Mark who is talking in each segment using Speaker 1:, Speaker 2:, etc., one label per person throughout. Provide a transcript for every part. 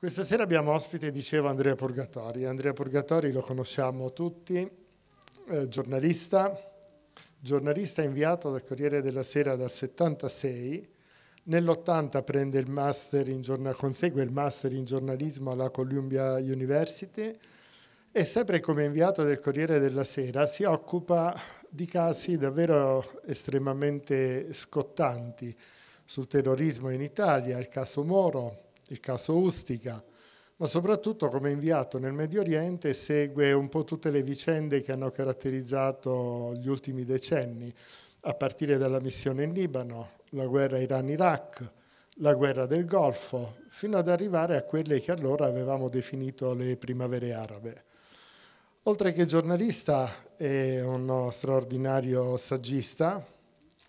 Speaker 1: Questa sera abbiamo ospite, dicevo, Andrea Purgatori. Andrea Purgatori lo conosciamo tutti, eh, giornalista, giornalista inviato dal Corriere della Sera dal 76. Nell'80 prende il master in giornal- consegue il master in giornalismo alla Columbia University e sempre come inviato del Corriere della Sera si occupa di casi davvero estremamente scottanti sul terrorismo in Italia, il caso Moro, il caso Ustica, ma soprattutto come inviato nel Medio Oriente segue un po' tutte le vicende che hanno caratterizzato gli ultimi decenni, a partire dalla missione in Libano, la guerra Iran-Iraq, la guerra del Golfo, fino ad arrivare a quelle che allora avevamo definito le primavere arabe. Oltre che giornalista è uno straordinario saggista,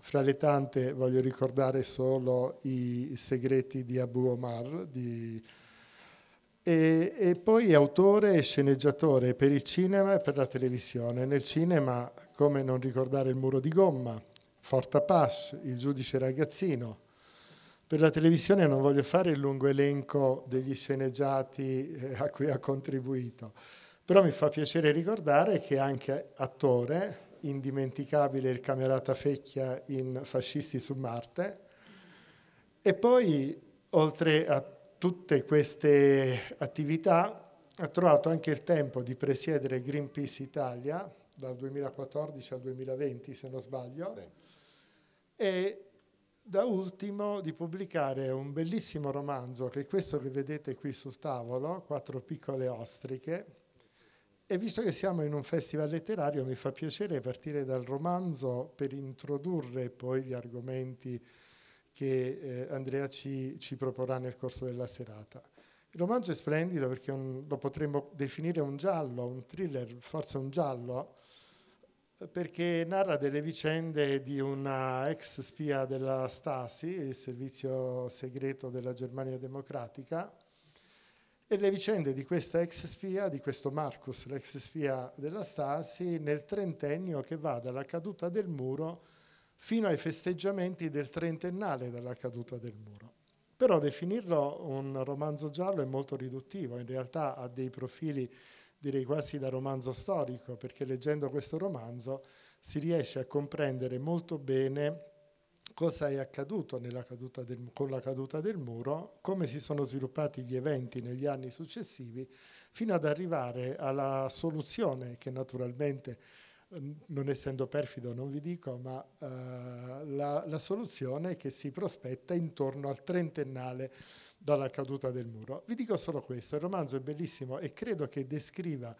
Speaker 1: fra le tante voglio ricordare solo i segreti di Abu Omar, di, e, e, poi autore e sceneggiatore per il cinema e per la televisione. Nel cinema, come non ricordare il muro di gomma, Forta Pash, il giudice ragazzino. Per la televisione non voglio fare il lungo elenco degli sceneggiati eh, a cui ha contribuito, però mi fa piacere ricordare che anche attore, indimenticabile il camerata Fecchia in Fascisti su Marte e poi oltre a tutte queste attività ha trovato anche il tempo di presiedere Greenpeace Italia dal 2014 al 2020 se non sbaglio sì. e da ultimo di pubblicare un bellissimo romanzo che è questo che vedete qui sul tavolo, Quattro piccole ostriche, e visto che siamo in un festival letterario, mi fa piacere partire dal romanzo per introdurre poi gli argomenti che eh, Andrea ci, ci, proporrà nel corso della serata. Il romanzo è splendido perché un, lo potremmo definire un giallo, un thriller, forse un giallo, perché narra delle vicende di una ex spia della Stasi, il servizio segreto della Germania democratica, e le vicende di questa ex spia, di questo Marcus, l'ex spia della Stasi, nel trentennio che va dalla caduta del muro fino ai festeggiamenti del trentennale dalla caduta del muro. Però definirlo un romanzo giallo è molto riduttivo, in realtà ha dei profili direi quasi da romanzo storico, perché leggendo questo romanzo si riesce a comprendere molto bene cosa è accaduto del, con la caduta del muro, come si sono sviluppati gli eventi negli anni successivi, fino ad arrivare alla soluzione che naturalmente, non essendo perfido non vi dico, ma eh, la, la soluzione che si prospetta intorno al trentennale dalla caduta del muro. Vi dico solo questo, il romanzo è bellissimo e credo che descriva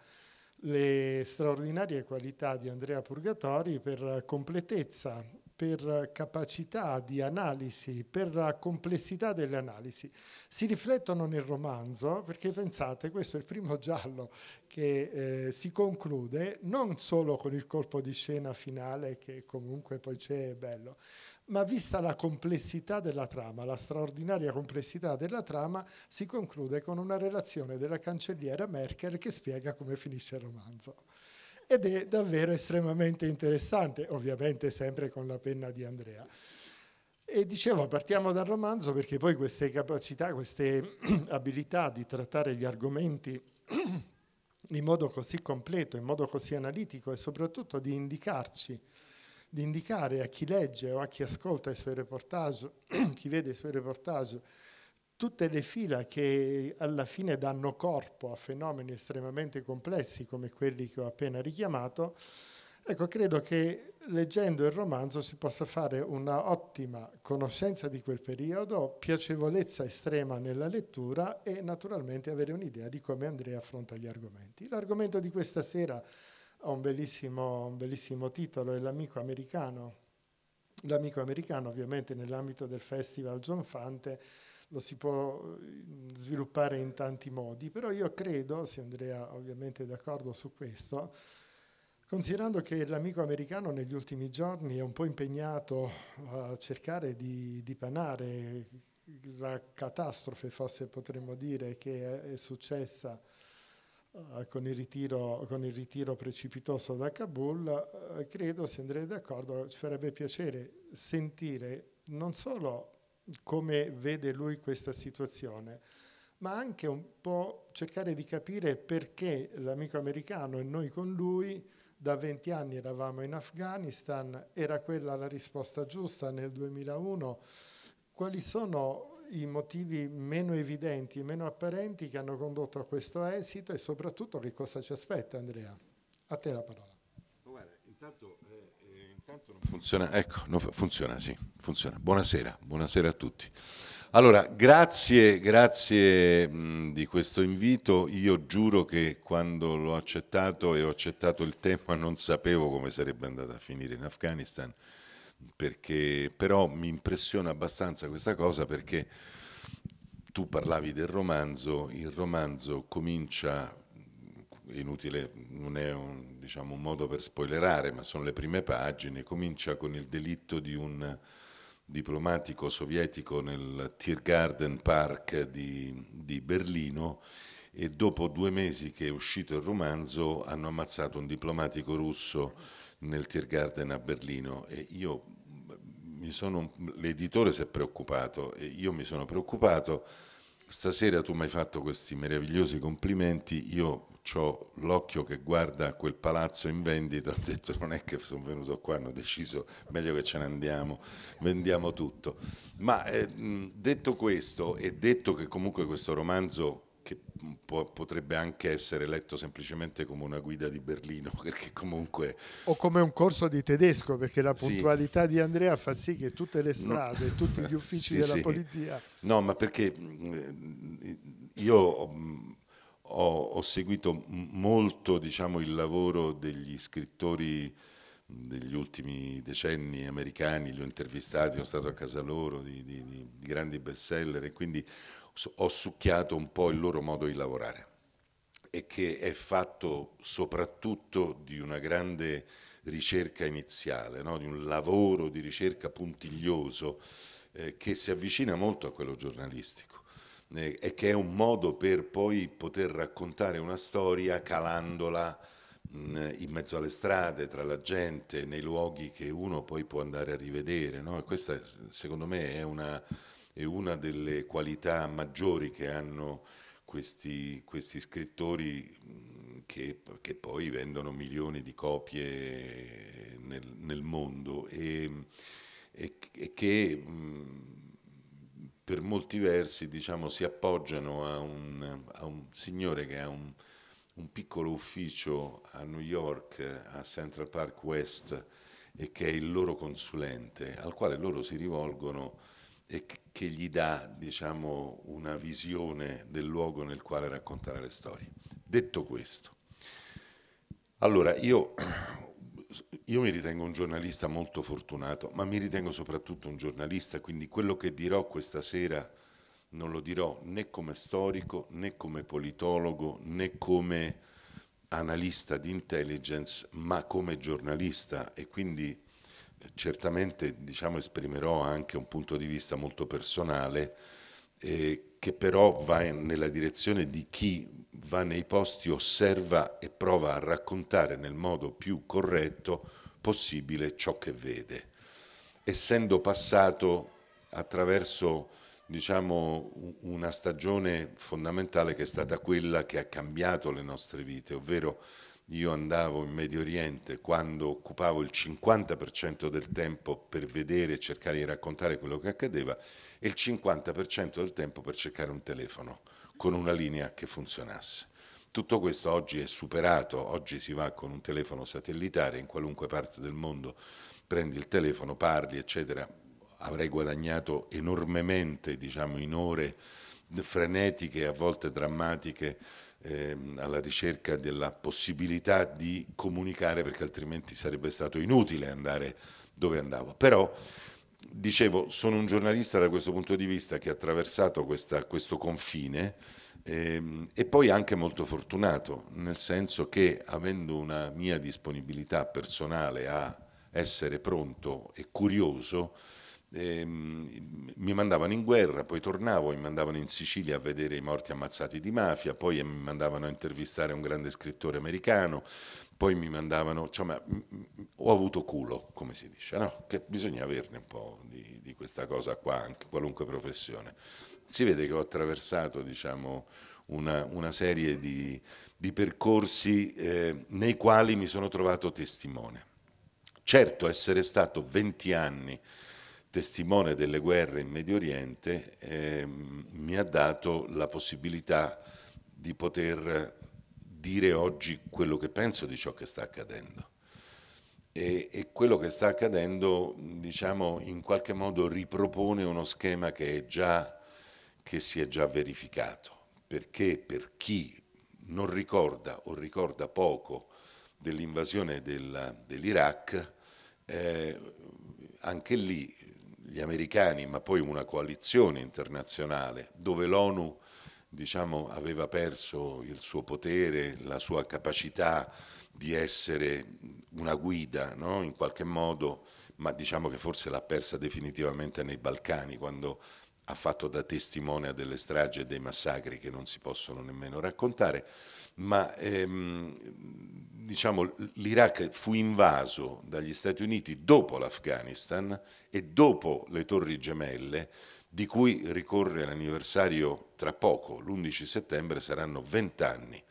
Speaker 1: le straordinarie qualità di Andrea Purgatori per completezza per capacità di analisi, per la complessità delle analisi, si riflettono nel romanzo, perché pensate, questo è il primo giallo che eh, si conclude non solo con il colpo di scena finale, che comunque poi c'è è bello, ma vista la complessità della trama, la straordinaria complessità della trama, si conclude con una relazione della cancelliera Merkel che spiega come finisce il romanzo ed è davvero estremamente interessante, ovviamente sempre con la penna di Andrea. E dicevo, partiamo dal romanzo perché poi queste capacità, queste abilità di trattare gli argomenti in modo così completo, in modo così analitico e soprattutto di indicarci, di indicare a chi legge o a chi ascolta i suoi reportage, chi vede i suoi reportage, tutte le fila che alla fine danno corpo a fenomeni estremamente complessi come quelli che ho appena richiamato, ecco, credo che leggendo il romanzo si possa fare una ottima conoscenza di quel periodo, piacevolezza estrema nella lettura e naturalmente avere un'idea di come Andrea affronta gli argomenti. L'argomento di questa sera ha un bellissimo, un bellissimo titolo, è l'amico americano. L'amico americano ovviamente nell'ambito del festival Zonfante lo si può eh, sviluppare in tanti modi, però io credo, se Andrea ovviamente è d'accordo su questo, Considerando che l'amico americano negli ultimi giorni è un po' impegnato a cercare di dipanare la catastrofe, forse potremmo dire, che è successa uh, con, il ritiro, con, il ritiro, precipitoso da Kabul, uh, credo, se Andrea è d'accordo, ci farebbe piacere sentire non solo come vede lui questa situazione, ma anche un po' cercare di capire perché l'amico americano e noi con lui da 20 anni eravamo in Afghanistan, era quella la risposta giusta nel 2001, quali sono i motivi meno evidenti, meno apparenti che hanno condotto a questo esito e soprattutto che cosa ci aspetta Andrea? A te la parola. Guarda, intanto
Speaker 2: Intanto non funziona, ecco, non funziona, sì, funziona. Buonasera, buonasera a tutti. Allora, grazie, grazie mh, di questo invito. Io giuro che quando l'ho accettato e ho accettato il tema non sapevo come sarebbe andata a finire in Afghanistan, perché però mi impressiona abbastanza questa cosa perché tu parlavi del romanzo, il romanzo comincia inutile, non è un, diciamo, un modo per spoilerare, ma sono le prime pagine, comincia con il delitto di un diplomatico sovietico nel Tiergarten Park di, di Berlino e dopo due mesi che è uscito il romanzo hanno ammazzato un diplomatico russo nel Tiergarten a Berlino e io mi sono, l'editore si è preoccupato e io mi sono preoccupato, stasera tu mi hai fatto questi meravigliosi complimenti, io ho l'occhio che guarda quel palazzo in vendita, ho detto non è che sono venuto qua, hanno deciso meglio che ce ne andiamo, vendiamo tutto. Ma eh, detto questo e detto che comunque questo romanzo che po potrebbe anche essere letto semplicemente come una guida di Berlino, perché comunque...
Speaker 1: O come un corso di tedesco, perché la puntualità sì. di Andrea fa sì che tutte le strade, no. tutti gli uffici sì, della sì. polizia...
Speaker 2: No, ma perché eh, io ho, ho seguito molto diciamo, il lavoro degli scrittori degli ultimi decenni americani, li ho intervistati, sono stato a casa loro di, di, di grandi bestseller e quindi ho succhiato un po' il loro modo di lavorare e che è fatto soprattutto di una grande ricerca iniziale, no? di un lavoro di ricerca puntiglioso eh, che si avvicina molto a quello giornalistico eh, e che è un modo per poi poter raccontare una storia calandola mh, mm, in mezzo alle strade, tra la gente, nei luoghi che uno poi può andare a rivedere. No? E questa secondo me è una, è una delle qualità maggiori che hanno questi, questi scrittori mm, che, che, poi vendono milioni di copie nel, nel mondo e, e, e che mh, mm, per molti versi diciamo, si appoggiano a un, a un, signore che ha un, un, piccolo ufficio a New York, a Central Park West, e che è il loro consulente, al quale loro si rivolgono e che gli dà diciamo, una visione del luogo nel quale raccontare le storie. Detto questo, allora io io mi ritengo un giornalista molto fortunato, ma mi ritengo soprattutto un giornalista, quindi quello che dirò questa sera non lo dirò né come storico, né come politologo, né come analista di intelligence, ma come giornalista e quindi eh, certamente diciamo, esprimerò anche un punto di vista molto personale eh, che però va in, nella direzione di chi va nei posti, osserva e prova a raccontare nel modo più corretto possibile ciò che vede. Essendo passato attraverso diciamo, una stagione fondamentale che è stata quella che ha cambiato le nostre vite, ovvero io andavo in Medio Oriente quando occupavo il 50% del tempo per vedere e cercare di raccontare quello che accadeva e il 50% del tempo per cercare un telefono con una linea che funzionasse. Tutto questo oggi è superato, oggi si va con un telefono satellitare in qualunque parte del mondo, prendi il telefono, parli, eccetera. Avrei guadagnato enormemente, diciamo, in ore frenetiche, a volte drammatiche, ehm, alla ricerca della possibilità di comunicare perché altrimenti sarebbe stato inutile andare dove andavo. Però dicevo, sono un giornalista da questo punto di vista che ha attraversato questa, questo confine ehm, e poi anche molto fortunato, nel senso che avendo una mia disponibilità personale a essere pronto e curioso, eh, mi mandavano in guerra, poi tornavo, mi mandavano in Sicilia a vedere i morti ammazzati di mafia, poi mi mandavano a intervistare un grande scrittore americano, poi mi mandavano, insomma, ho avuto culo, come si dice, no? Che bisogna averne un po' di, di questa cosa qua, anche qualunque professione. Si vede che ho attraversato, diciamo, una, una serie di, di percorsi eh, nei quali mi sono trovato testimone. Certo, essere stato 20 anni testimone delle guerre in Medio Oriente, eh, mi ha dato la possibilità di poter dire oggi quello che penso di ciò che sta accadendo. E, e, quello che sta accadendo, diciamo, in qualche modo ripropone uno schema che, già, che si è già verificato, perché per chi non ricorda o ricorda poco dell'invasione dell'Iraq, eh, anche lì gli americani, ma poi una coalizione internazionale dove l'ONU diciamo, aveva perso il suo potere, la sua capacità di essere una guida no? in qualche modo, ma diciamo che forse l'ha persa definitivamente nei Balcani quando ha fatto da testimone a delle stragi e dei massacri che non si possono nemmeno raccontare ma ehm, diciamo, l'Iraq fu invaso dagli Stati Uniti dopo l'Afghanistan e dopo le Torri Gemelle, di cui ricorre l'anniversario tra poco, l'11 settembre saranno vent'anni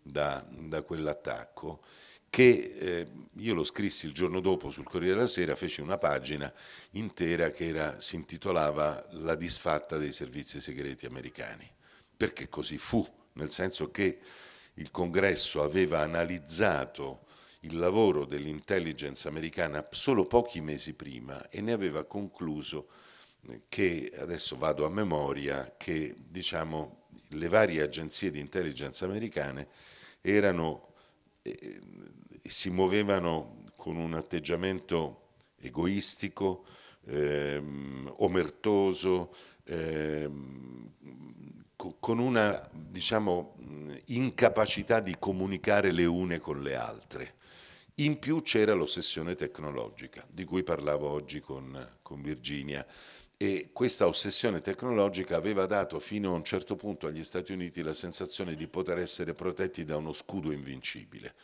Speaker 2: da, da quell'attacco che eh, io lo scrissi il giorno dopo sul Corriere della Sera, feci una pagina intera che era, si intitolava La disfatta dei servizi segreti americani, perché così fu, nel senso che il congresso aveva analizzato il lavoro dell'intelligence americana solo pochi mesi prima e ne aveva concluso eh, che, adesso vado a memoria, che diciamo, le varie agenzie di intelligence americane erano, eh, eh si muovevano con un atteggiamento egoistico, ehm, omertoso, ehm, con una diciamo, incapacità di comunicare le une con le altre. In più c'era l'ossessione tecnologica, di cui parlavo oggi con, con Virginia, e questa ossessione tecnologica aveva dato fino a un certo punto agli Stati Uniti la sensazione di poter essere protetti da uno scudo invincibile.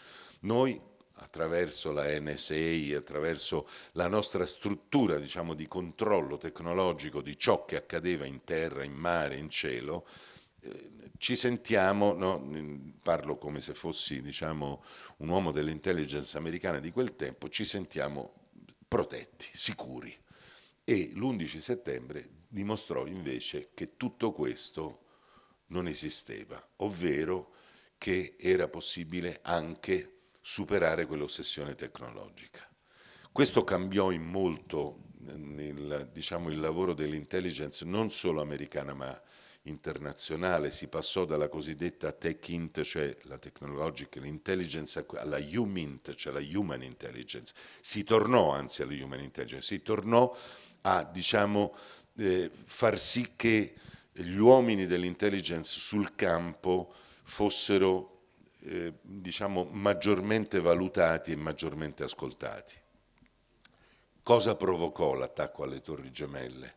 Speaker 2: Noi attraverso la NSA, attraverso la nostra struttura diciamo, di controllo tecnologico di ciò che accadeva in terra, in mare, in cielo, eh, ci sentiamo, no, parlo come se fossi diciamo, un uomo dell'intelligence americana di quel tempo, ci sentiamo protetti, sicuri. E l'11 settembre dimostrò invece che tutto questo non esisteva, ovvero che era possibile anche superare quell'ossessione tecnologica. Questo cambiò in molto eh, nel, diciamo, il lavoro dell'intelligence non solo americana ma internazionale, si passò dalla cosiddetta tech int, cioè la technological intelligence, alla humint, cioè la human intelligence, si tornò anzi alla human intelligence, si tornò a diciamo, eh, far sì che gli uomini dell'intelligence sul campo fossero eh, diciamo, maggiormente valutati e maggiormente ascoltati. Cosa provocò l'attacco alle Torri Gemelle?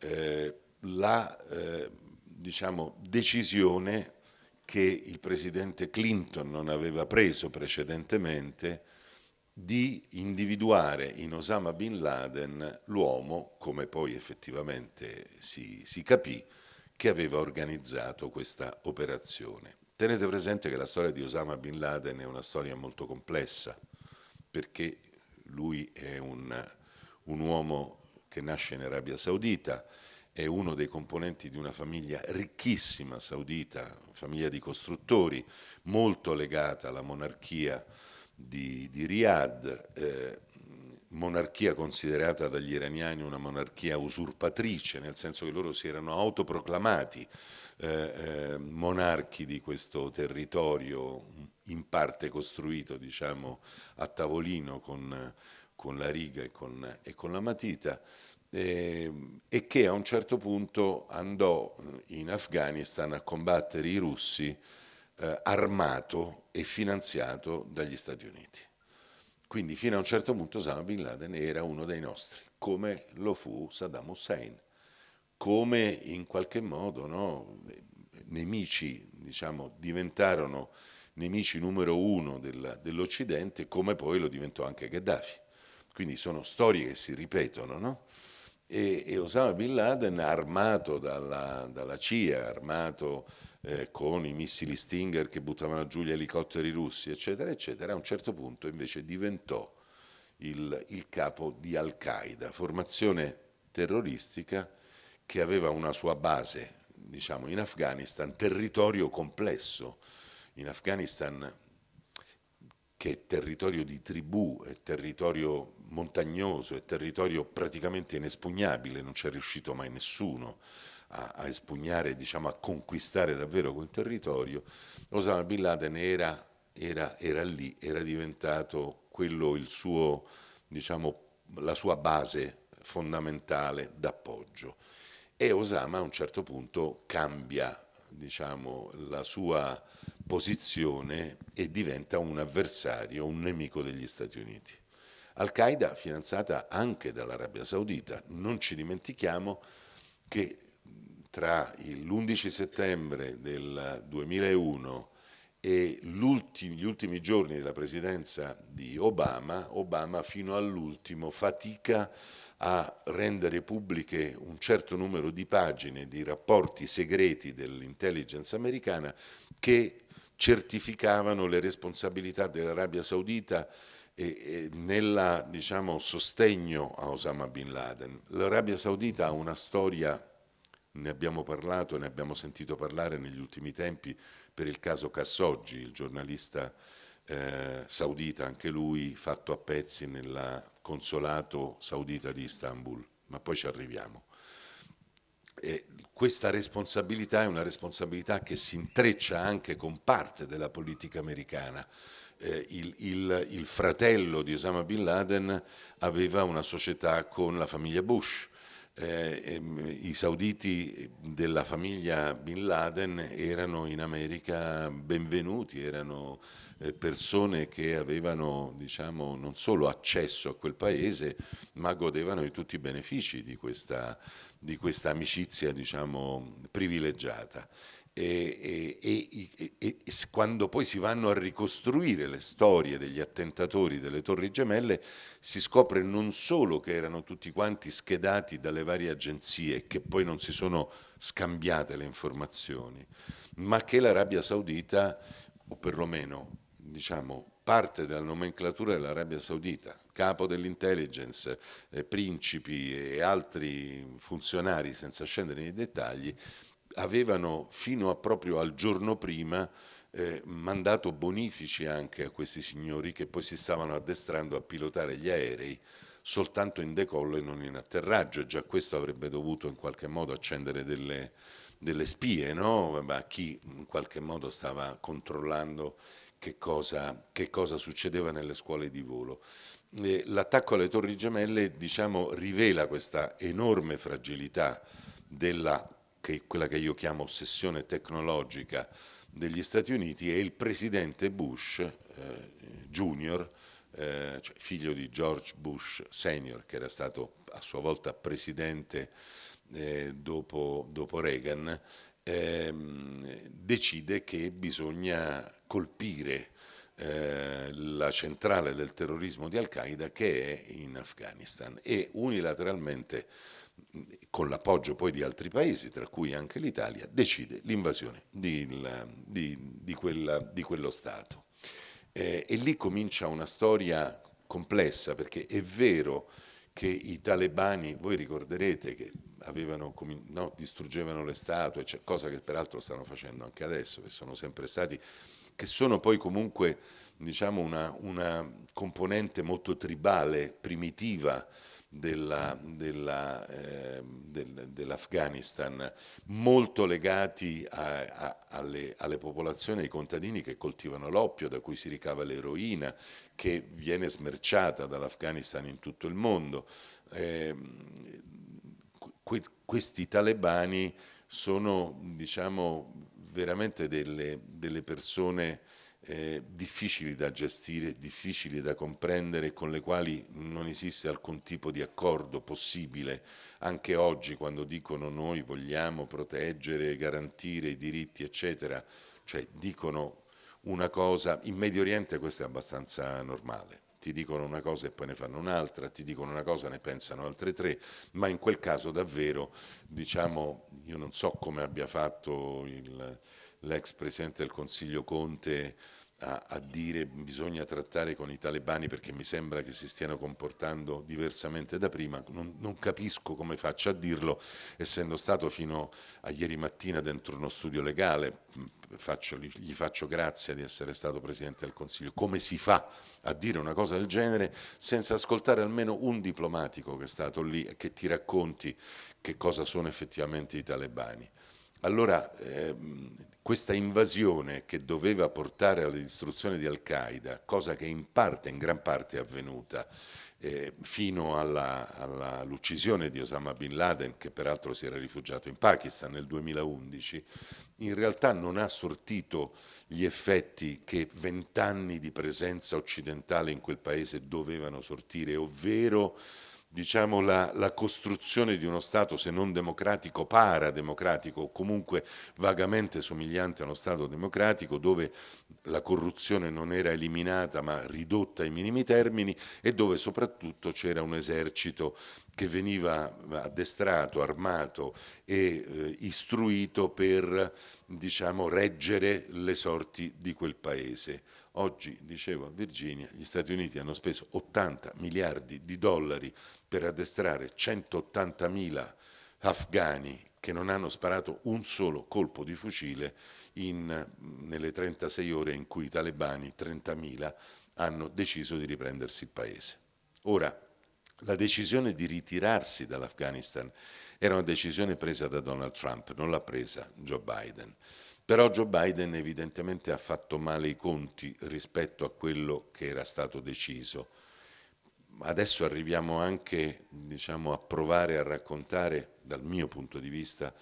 Speaker 2: Eh, la eh, diciamo, decisione che il presidente Clinton non aveva preso precedentemente di individuare in Osama Bin Laden l'uomo, come poi effettivamente si, si capì, che aveva organizzato questa operazione. Tenete presente che la storia di Osama Bin Laden è una storia molto complessa, perché lui è un, un uomo che nasce in Arabia Saudita, è uno dei componenti di una famiglia ricchissima saudita, famiglia di costruttori, molto legata alla monarchia di, di Riyadh. Eh, monarchia considerata dagli iraniani una monarchia usurpatrice, nel senso che loro si erano autoproclamati eh, eh, monarchi di questo territorio in parte costruito diciamo, a tavolino con, con la riga e con, e con la matita, eh, e che a un certo punto andò eh, in Afghanistan a combattere i russi eh, armato e finanziato dagli Stati Uniti. Quindi fino a un certo punto Osama Bin Laden era uno dei nostri, come lo fu Saddam Hussein, come in qualche modo no, nemici diciamo, diventarono nemici numero uno dell'Occidente, come poi lo diventò anche Gheddafi. Quindi sono storie che si ripetono, no? e, e, Osama Bin Laden, armato dalla, dalla CIA, armato eh, con i missili Stinger che buttavano giù gli elicotteri russi, eccetera, eccetera, a un certo punto invece diventò il, il capo di Al-Qaeda, formazione terroristica che aveva una sua base diciamo, in Afghanistan, territorio complesso. In Afghanistan che è territorio di tribù, è territorio montagnoso, è territorio praticamente inespugnabile, non ci è riuscito mai nessuno a, a espugnare, diciamo, a conquistare davvero quel territorio, Osama Bin Laden era, era, era lì, era diventato quello suo, diciamo, la sua base fondamentale d'appoggio. E Osama a un certo punto cambia diciamo, la sua posizione e diventa un avversario, un nemico degli Stati Uniti. Al-Qaeda finanziata anche dall'Arabia Saudita, non ci dimentichiamo che tra l'11 settembre del 2001 e ultimi, gli ultimi giorni della presidenza di Obama, Obama fino all'ultimo fatica a rendere pubbliche un certo numero di pagine di rapporti segreti dell'intelligence americana che certificavano le responsabilità dell'Arabia Saudita nel diciamo, sostegno a Osama Bin Laden. L'Arabia Saudita ha una storia ne abbiamo parlato, ne abbiamo sentito parlare negli ultimi tempi per il caso Cassoggi, il giornalista eh, saudita, anche lui fatto a pezzi nel consolato saudita di Istanbul, ma poi ci arriviamo. E questa responsabilità è una responsabilità che si intreccia anche con parte della politica americana. Eh, il, il, il fratello di Osama Bin Laden aveva una società con la famiglia Bush, eh, ehm, i sauditi della famiglia Bin Laden erano in America benvenuti, erano eh, persone che avevano diciamo, non solo accesso a quel paese, ma godevano di tutti i benefici di questa, di questa amicizia diciamo, privilegiata e, e, e, e, quando poi si vanno a ricostruire le storie degli attentatori delle Torri Gemelle si scopre non solo che erano tutti quanti schedati dalle varie agenzie che poi non si sono scambiate le informazioni, ma che l'Arabia Saudita, o perlomeno diciamo, parte della nomenclatura dell'Arabia Saudita, capo dell'intelligence, eh, principi e altri funzionari, senza scendere nei dettagli, avevano fino a proprio al giorno prima eh, mandato bonifici anche a questi signori che poi si stavano addestrando a pilotare gli aerei soltanto in decollo e non in atterraggio già questo avrebbe dovuto in qualche modo accendere delle, delle spie no? a chi in qualche modo stava controllando che cosa, che cosa succedeva nelle scuole di volo. Eh, l'attacco alle torri gemelle diciamo, rivela questa enorme fragilità della che quella che io chiamo ossessione tecnologica degli Stati Uniti, e il presidente Bush eh, Junior, eh, cioè figlio di George Bush Senior, che era stato a sua volta presidente eh, dopo, dopo, Reagan, ehm, decide che bisogna colpire eh, la centrale del terrorismo di Al-Qaeda che è in Afghanistan e unilateralmente con l'appoggio poi di altri paesi, tra cui anche l'Italia, decide l'invasione di, di, di, di, quello Stato. Eh, e lì comincia una storia complessa, perché è vero che i talebani, voi ricorderete che avevano, no, distruggevano le statue, cioè, cosa che peraltro stanno facendo anche adesso, che sono sempre stati, che sono poi comunque diciamo, una, una componente molto tribale, primitiva, della, della, eh, del, dell'Afghanistan, molto legati a, a, alle, alle, popolazioni, ai contadini che coltivano l'oppio, da cui si ricava l'eroina, che viene smerciata dall'Afghanistan in tutto il mondo. Eh, que, questi talebani sono, diciamo, veramente delle, delle persone eh, difficili da gestire, difficili da comprendere, con le quali non esiste alcun tipo di accordo possibile. Anche oggi quando dicono noi vogliamo proteggere, garantire i diritti, eccetera, cioè dicono una cosa, in Medio Oriente questo è abbastanza normale ti dicono una cosa e poi ne fanno un'altra, ti dicono una cosa e ne pensano altre tre, ma in quel caso davvero, diciamo, io non so come abbia fatto il, l'ex Presidente del Consiglio Conte a, a dire bisogna trattare con i talebani perché mi sembra che si stiano comportando diversamente da prima, non, non, capisco come faccia a dirlo essendo stato fino a ieri mattina dentro uno studio legale, faccio, gli faccio grazia di essere stato Presidente del Consiglio, come si fa a dire una cosa del genere senza ascoltare almeno un diplomatico che è stato lì e che ti racconti che cosa sono effettivamente i talebani. Allora ehm, questa invasione che doveva portare alla distruzione di Al-Qaeda, cosa che in parte, in gran parte è avvenuta, eh, fino all'uccisione di Osama Bin Laden, che peraltro si era rifugiato in Pakistan nel 2011, in realtà non ha sortito gli effetti che vent'anni di presenza occidentale in quel paese dovevano sortire, ovvero diciamo, la, la, costruzione di uno Stato, se non democratico, parademocratico o comunque vagamente somigliante a uno Stato democratico, dove la corruzione non era eliminata ma ridotta ai minimi termini e dove soprattutto c'era un esercito che veniva addestrato, armato e eh, istruito per diciamo, reggere le sorti di quel paese. Oggi, dicevo a Virginia, gli Stati Uniti hanno speso 80 miliardi di dollari per addestrare 180 mila afghani che non hanno sparato un solo colpo di fucile in, nelle 36 ore in cui i talebani, 30.000, hanno deciso di riprendersi il paese. Ora, la decisione di ritirarsi dall'Afghanistan era una decisione presa da Donald Trump, non l'ha presa Joe Biden. Però Joe Biden evidentemente ha fatto male i conti rispetto a quello che era stato deciso. Adesso arriviamo anche diciamo, a provare a raccontare, dal mio punto di vista,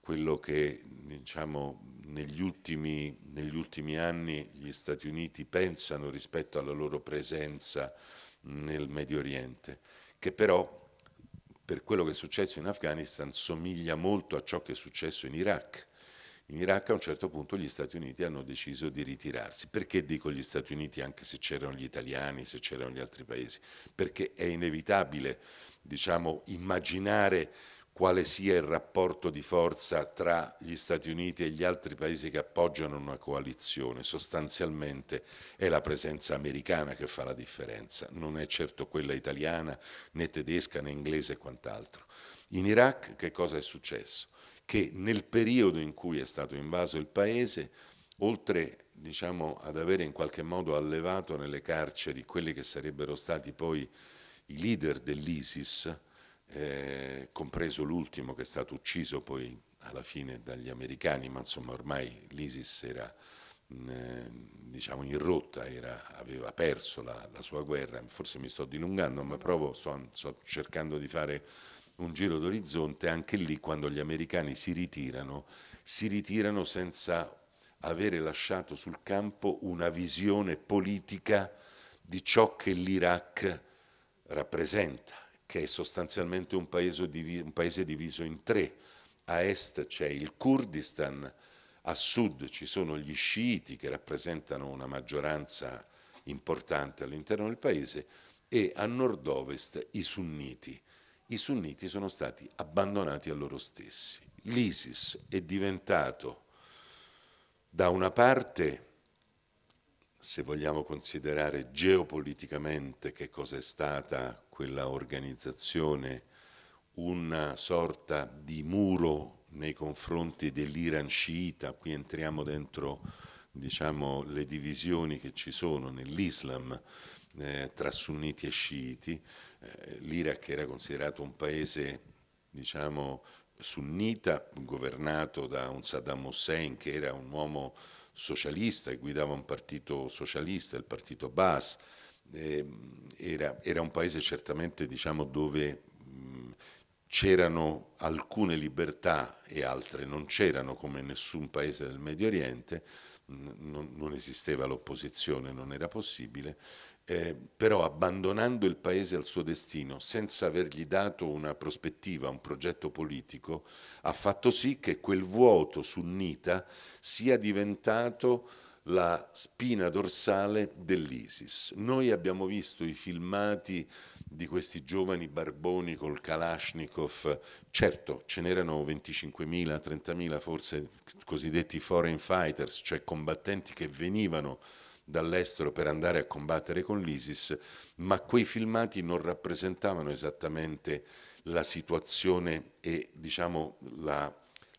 Speaker 2: quello che diciamo, negli, ultimi, negli, ultimi, anni gli Stati Uniti pensano rispetto alla loro presenza nel Medio Oriente, che però per quello che è successo in Afghanistan somiglia molto a ciò che è successo in Iraq in Iraq a un certo punto gli Stati Uniti hanno deciso di ritirarsi. Perché dico gli Stati Uniti anche se c'erano gli italiani, se c'erano gli altri paesi? Perché è inevitabile diciamo, immaginare quale sia il rapporto di forza tra gli Stati Uniti e gli altri paesi che appoggiano una coalizione. Sostanzialmente è la presenza americana che fa la differenza, non è certo quella italiana, né tedesca, né inglese e quant'altro. In Iraq che cosa è successo? che nel periodo in cui è stato invaso il paese, oltre diciamo, ad avere in qualche modo allevato nelle carceri quelli che sarebbero stati poi i leader dell'ISIS, eh, compreso l'ultimo che è stato ucciso poi alla fine dagli americani, ma insomma ormai l'ISIS era eh, diciamo in rotta, era, aveva perso la, la, sua guerra, forse mi sto dilungando, ma provo, sto, sto cercando di fare un giro d'orizzonte, anche lì quando gli americani si ritirano, si ritirano senza avere lasciato sul campo una visione politica di ciò che l'Iraq rappresenta, che è sostanzialmente un paese, diviso, un paese diviso in tre. A est c'è il Kurdistan, a sud ci sono gli sciiti che rappresentano una maggioranza importante all'interno del paese e a nord-ovest i sunniti i sunniti sono stati abbandonati a loro stessi. L'ISIS è diventato da una parte, se vogliamo considerare geopoliticamente che cosa è stata quella organizzazione, una sorta di muro nei confronti dell'Iran sciita, qui entriamo dentro diciamo, le divisioni che ci sono nell'Islam eh, tra sunniti e sciiti, eh, l'Iraq era considerato un paese diciamo, sunnita, governato da un Saddam Hussein che era un uomo socialista e guidava un partito socialista, il partito Bas. Eh, era, era, un paese certamente diciamo, dove c'erano alcune libertà e altre non c'erano, come in nessun paese del Medio Oriente, non, non esisteva l'opposizione, non era possibile, eh, però abbandonando il paese al suo destino senza avergli dato una prospettiva, un progetto politico, ha fatto sì che quel vuoto sunnita sia diventato la spina dorsale dell'ISIS. Noi abbiamo visto i filmati di questi giovani barboni col Kalashnikov, certo ce n'erano 25.000, 30.000 forse cosiddetti foreign fighters, cioè combattenti che venivano dall'estero per andare a combattere con l'ISIS, ma quei filmati non rappresentavano esattamente la situazione e diciamo, la,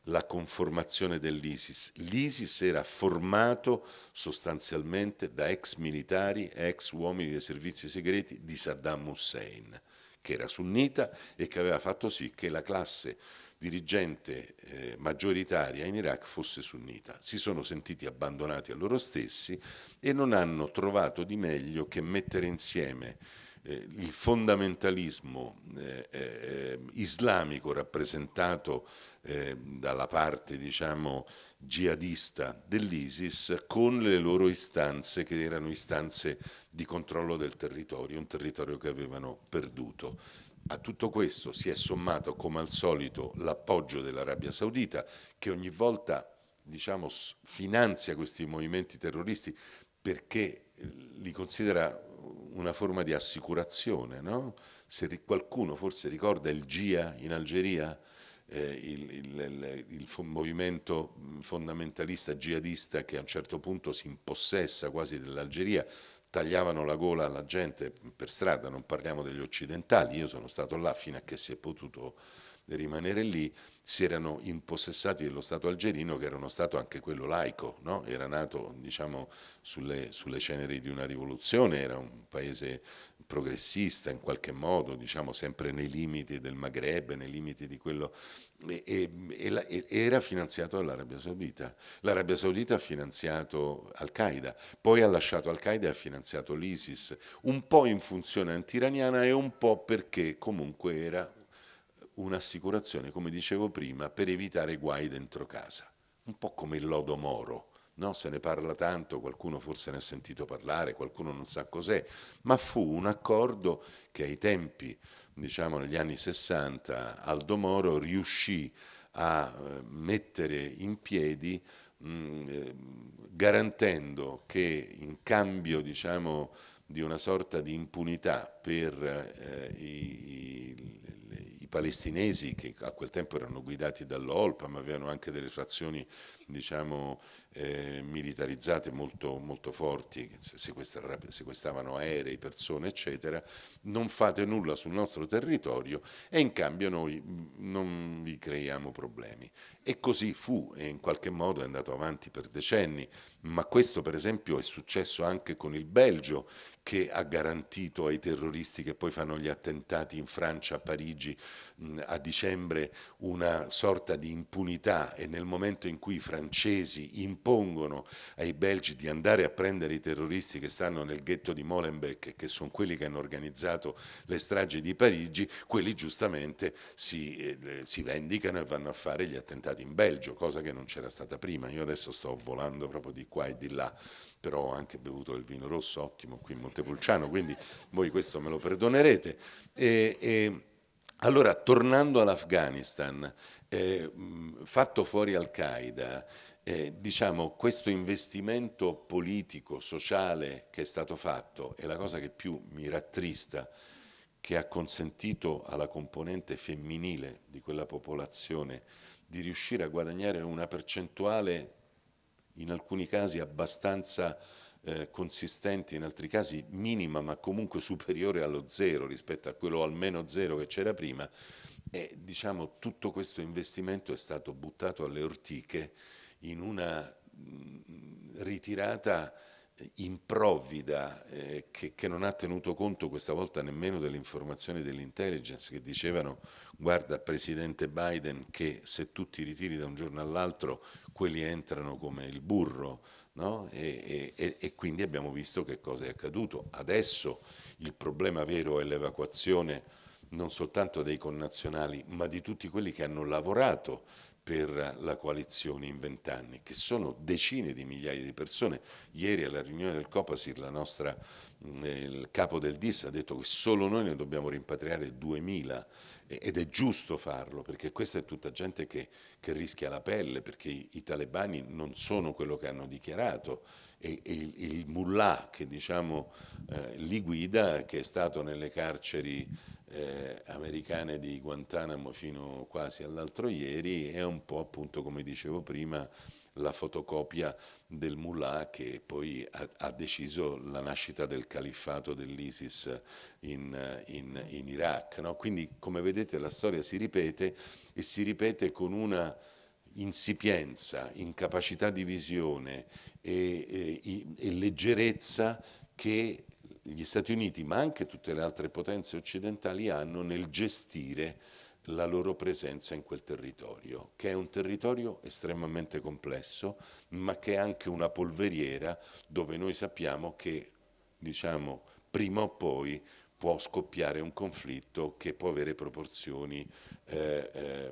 Speaker 2: la conformazione dell'ISIS. L'ISIS era formato sostanzialmente da ex militari, ex uomini dei servizi segreti di Saddam Hussein che era sunnita e che aveva fatto sì che la classe dirigente eh, maggioritaria in Iraq fosse sunnita. Si sono sentiti abbandonati a loro stessi e non hanno trovato di meglio che mettere insieme eh, il fondamentalismo eh, eh, islamico rappresentato eh, dalla parte diciamo, jihadista dell'ISIS con le loro istanze che erano istanze di controllo del territorio, un territorio che avevano perduto. A tutto questo si è sommato come al solito l'appoggio dell'Arabia Saudita che ogni volta diciamo, finanzia questi movimenti terroristi perché eh, li considera una forma di assicurazione. No? Se qualcuno forse ricorda il GIA in Algeria, eh, il, il, il, il, movimento fondamentalista jihadista che a un certo punto si impossessa quasi dell'Algeria, tagliavano la gola alla gente per strada, non parliamo degli occidentali, io sono stato là fino a che si è potuto rimanere lì, si erano impossessati dello Stato algerino, che era uno Stato anche quello laico, no? era nato diciamo, sulle, sulle ceneri di una rivoluzione, era un paese progressista in qualche modo, diciamo sempre nei limiti del Maghreb, nei limiti di quello, e, e, e, la, e era finanziato dall'Arabia Saudita. L'Arabia Saudita ha finanziato Al-Qaeda, poi ha lasciato Al-Qaeda e ha finanziato l'ISIS, un po' in funzione antiraniana e un po' perché comunque era un'assicurazione, come dicevo prima, per evitare guai dentro casa, un po' come il lodo moro. No, se ne parla tanto, qualcuno forse ne ha sentito parlare, qualcuno non sa cos'è, ma fu un accordo che ai tempi, diciamo negli anni 60, Aldo Moro riuscì a eh, mettere in piedi mh, eh, garantendo che in cambio diciamo, di una sorta di impunità per eh, i, i palestinesi che a quel tempo erano guidati dall'Olpa ma avevano anche delle frazioni diciamo, eh, militarizzate molto, molto, forti che sequestravano aerei, persone eccetera non fate nulla sul nostro territorio e in cambio noi mm, non vi creiamo problemi e così fu e in qualche modo è andato avanti per decenni ma questo per esempio è successo anche con il Belgio che ha garantito ai terroristi che poi fanno gli attentati in Francia, a Parigi, a dicembre una sorta di impunità e nel momento in cui i francesi impongono ai belgi di andare a prendere i terroristi che stanno nel ghetto di Molenbeek, che sono quelli che hanno organizzato le stragi di Parigi, quelli giustamente si, eh, si vendicano e vanno a fare gli attentati in Belgio, cosa che non c'era stata prima. Io adesso sto volando proprio di qua e di là, però ho anche bevuto il vino rosso ottimo qui in Montepulciano, quindi voi questo me lo perdonerete. E, e allora, tornando all'Afghanistan, eh, fatto fuori Al-Qaeda, eh, diciamo, questo investimento politico, sociale che è stato fatto è la cosa che più mi rattrista, che ha consentito alla componente femminile di quella popolazione di riuscire a guadagnare una percentuale in alcuni casi abbastanza eh, consistente, in altri casi minima ma comunque superiore allo zero rispetto a quello almeno zero che c'era prima e diciamo tutto questo investimento è stato buttato alle ortiche in una mm, ritirata improvvida eh, che, che, non ha tenuto conto questa volta nemmeno delle informazioni dell'intelligence che dicevano guarda Presidente Biden che se tu ti ritiri da un giorno all'altro quelli entrano come il burro No? E, e, e, quindi abbiamo visto che cosa è accaduto. Adesso il problema vero è l'evacuazione non soltanto dei connazionali, ma di tutti quelli che hanno lavorato per la coalizione in vent'anni, che sono decine di migliaia di persone. Ieri alla riunione del Copasir la nostra, mm, eh, il capo del DIS ha detto che solo noi ne dobbiamo rimpatriare 2000 ed è giusto farlo perché questa è tutta gente che, che rischia la pelle perché i, i, talebani non sono quello che hanno dichiarato e, e il, il, mullah che diciamo, eh, li guida che è stato nelle carceri eh, americane di Guantanamo fino quasi all'altro ieri è un po' appunto come dicevo prima la fotocopia del mullah che poi ha, ha deciso la nascita del califfato dell'ISIS in, in, in Iraq. No? Quindi come vedete la storia si ripete e si ripete con una insipienza, incapacità di visione e, e, e leggerezza che gli Stati Uniti, ma anche tutte le altre potenze occidentali, hanno nel gestire la loro presenza in quel territorio, che è un territorio estremamente complesso, ma che è anche una polveriera dove noi sappiamo che, diciamo, prima o poi può scoppiare un conflitto che può avere proporzioni eh, eh,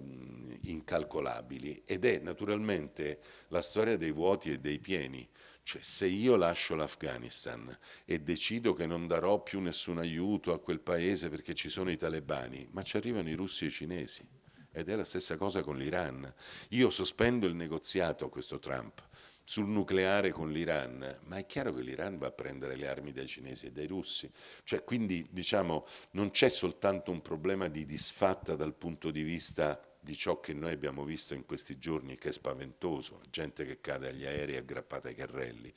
Speaker 2: incalcolabili ed è naturalmente la storia dei vuoti e dei pieni. Cioè, se io lascio l'Afghanistan e decido che non darò più nessun aiuto a quel paese perché ci sono i talebani, ma ci arrivano i russi e i cinesi. Ed è la stessa cosa con l'Iran. Io sospendo il negoziato a questo Trump sul nucleare con l'Iran, ma è chiaro che l'Iran va a prendere le armi dai cinesi e dai russi. Cioè, quindi diciamo non c'è soltanto un problema di disfatta dal punto di vista di ciò che noi abbiamo visto in questi giorni che è spaventoso, gente che cade agli aerei aggrappata ai carrelli,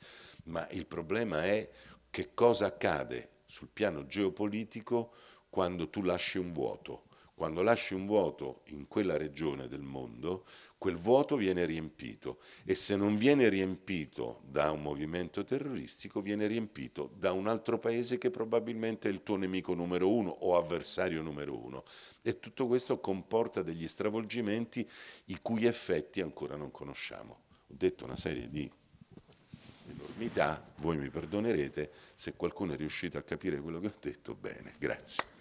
Speaker 2: ma il problema è che cosa accade sul piano geopolitico quando tu lasci un vuoto quando lasci un vuoto in quella regione del mondo, quel vuoto viene riempito e se non viene riempito da un movimento terroristico, viene riempito da un altro paese che probabilmente è il tuo nemico numero uno o avversario numero uno. E tutto questo comporta degli stravolgimenti i cui effetti ancora non conosciamo. Ho detto una serie di enormità, voi mi perdonerete, se qualcuno è riuscito a capire quello che ho detto, bene, grazie.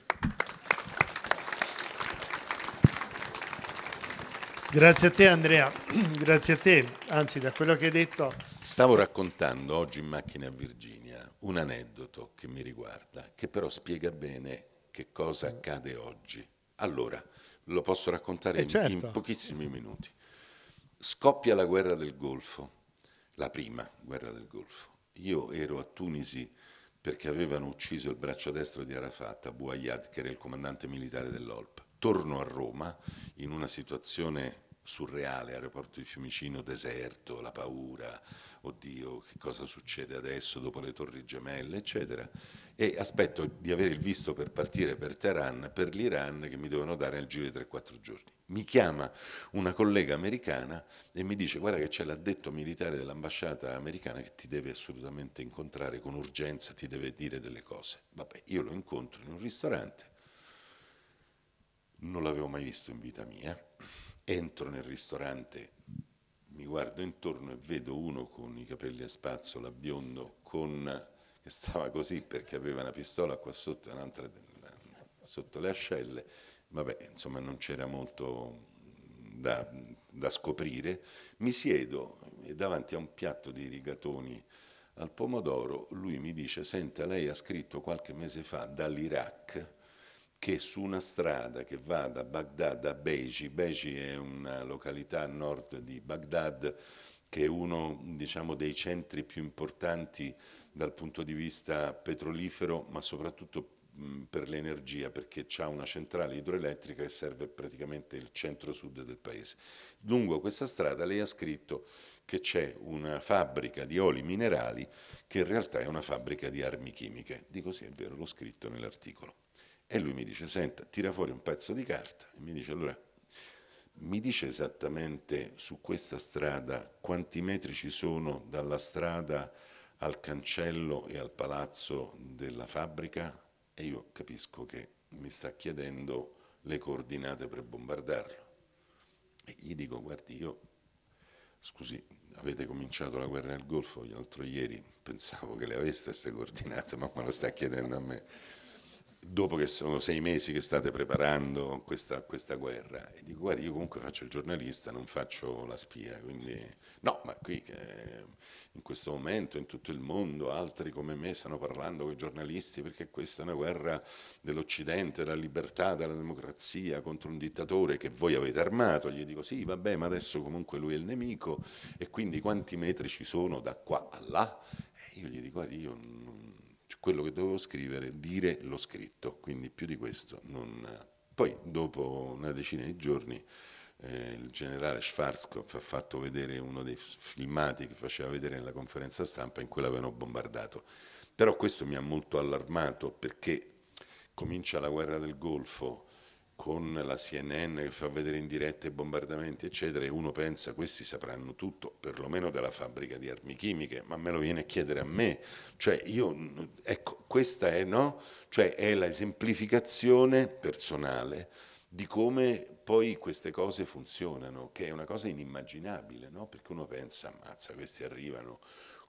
Speaker 1: Grazie a te Andrea, grazie a te, anzi da quello che hai detto.
Speaker 2: Stavo raccontando oggi in macchina a Virginia un aneddoto che mi riguarda, che però spiega bene che cosa accade oggi. Allora, lo posso raccontare eh in, in certo. pochissimi minuti. Scoppia la guerra del Golfo, la prima guerra del Golfo. Io ero a Tunisi perché avevano ucciso il braccio destro di Arafat, Abu Ayyad, che era il comandante militare dell'OLP torno a Roma in una situazione surreale, aeroporto di Fiumicino deserto, la paura, oddio che cosa succede adesso dopo le torri gemelle, eccetera, e aspetto di avere il visto per partire per Teheran, per l'Iran che mi devono dare nel giro di 3-4 giorni. Mi chiama una collega americana e mi dice guarda che c'è l'addetto militare dell'ambasciata americana che ti deve assolutamente incontrare con urgenza, ti deve dire delle cose. Vabbè, io lo incontro in un ristorante, non l'avevo mai visto in vita mia, entro nel ristorante, mi guardo intorno e vedo uno con i capelli a spazzola, biondo, con, che stava così perché aveva una pistola qua sotto e un'altra sotto le ascelle, vabbè insomma non c'era molto da, da, scoprire, mi siedo e davanti a un piatto di rigatoni al pomodoro lui mi dice senta lei ha scritto qualche mese fa dall'Iraq che su una strada che va da Baghdad a Beji, Beji è una località a nord di Baghdad che è uno diciamo, dei centri più importanti dal punto di vista petrolifero, ma soprattutto per l'energia perché ha una centrale idroelettrica che serve praticamente il centro-sud del paese. Lungo questa strada lei ha scritto che c'è una fabbrica di oli minerali che in realtà è una fabbrica di armi chimiche. Dico sì, è vero, l'ho scritto nell'articolo. E lui mi dice, senta, tira fuori un pezzo di carta e mi dice, allora, mi dice esattamente su questa strada quanti metri ci sono dalla strada al cancello e al palazzo della fabbrica? E io capisco che mi sta chiedendo le coordinate per bombardarlo. E gli dico, guardi, io, scusi, avete cominciato la guerra nel Golfo l'altro ieri, pensavo che le aveste queste coordinate, ma me lo sta chiedendo a me dopo che sono sei mesi che state preparando questa, questa, guerra, e dico guarda io comunque faccio il giornalista, non faccio la spia, quindi no, ma qui in questo momento in tutto il mondo altri come me stanno parlando con i giornalisti perché questa è una guerra dell'Occidente, della libertà, della democrazia contro un dittatore che voi avete armato, gli dico sì vabbè ma adesso comunque lui è il nemico e quindi quanti metri ci sono da qua a là? E io gli dico guarda io non quello che dovevo scrivere, dire l'ho scritto, quindi più di questo non... Poi dopo una decina di giorni eh, il generale Schwarzkopf ha fatto vedere uno dei filmati che faceva vedere nella conferenza stampa in cui l'avevano bombardato. Però questo mi ha molto allarmato perché comincia la guerra del Golfo, con la CNN che fa vedere in diretta i bombardamenti, eccetera, e uno pensa questi sapranno tutto, perlomeno della fabbrica di armi chimiche, ma me lo viene a chiedere a me. Cioè, io, ecco, questa è, no? cioè, è la esemplificazione personale di come poi queste cose funzionano, che è una cosa inimmaginabile, no? perché uno pensa, ammazza, questi arrivano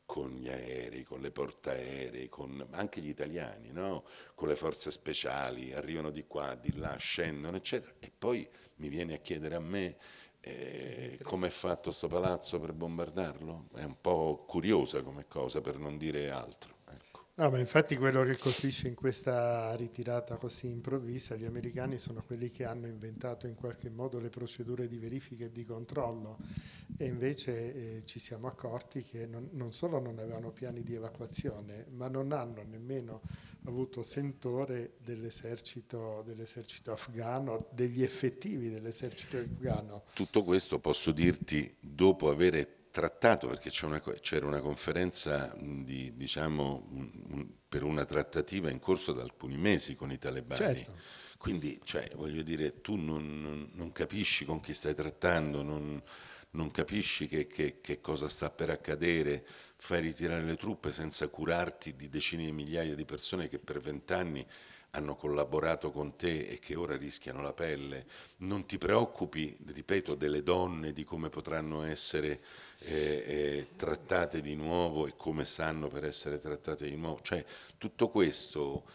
Speaker 2: con gli aerei, con le portaerei, con anche gli italiani, no? con le forze speciali, arrivano di qua, di là, scendono, eccetera. E poi mi viene a chiedere a me eh, come è fatto questo palazzo per bombardarlo? È un po' curiosa come cosa, per non dire altro.
Speaker 1: No, ma infatti quello che colpisce in questa ritirata così improvvisa gli americani sono quelli che hanno inventato in qualche modo le procedure di verifica e di controllo e invece eh, ci siamo accorti che non, non solo non avevano piani di evacuazione, ma non hanno nemmeno avuto sentore dell'esercito, dell'esercito afghano, degli effettivi dell'esercito afghano.
Speaker 2: Tutto questo posso dirti dopo avere trattato, perché c'era una, conferenza di, diciamo, per una trattativa in corso da alcuni mesi con i talebani. Certo. Quindi, cioè, voglio dire, tu non, non, non, capisci con chi stai trattando, non, non capisci che, che, che, cosa sta per accadere, fai ritirare le truppe senza curarti di decine di migliaia di persone che per vent'anni hanno collaborato con te e che ora rischiano la pelle, non ti preoccupi, ripeto, delle donne, di come potranno essere eh, eh, trattate di nuovo e come stanno per essere trattate di nuovo. Cioè, tutto questo,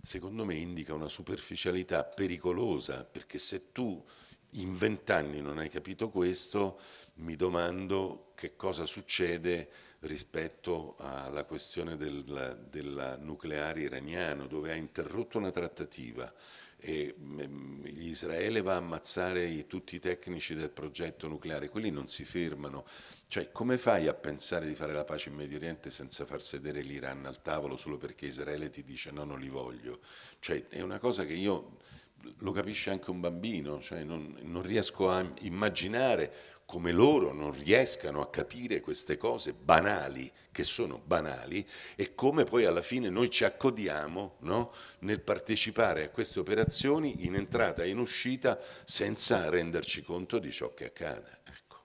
Speaker 2: secondo me, indica una superficialità pericolosa, perché se tu in vent'anni non hai capito questo, mi domando che cosa succede rispetto alla questione del, del nucleare iraniano dove ha interrotto una trattativa e mm, Israele va a ammazzare i, tutti i tecnici del progetto nucleare, quelli non si fermano. Cioè, come fai a pensare di fare la pace in Medio Oriente senza far sedere l'Iran al tavolo solo perché Israele ti dice no, non li voglio? Cioè, è una cosa che io lo capisce anche un bambino, cioè non, non riesco a immaginare come loro non riescano a capire queste cose banali, che sono banali, e come poi alla fine noi ci accodiamo no? nel partecipare a queste operazioni in entrata e in uscita senza renderci conto di ciò che accade. Ecco.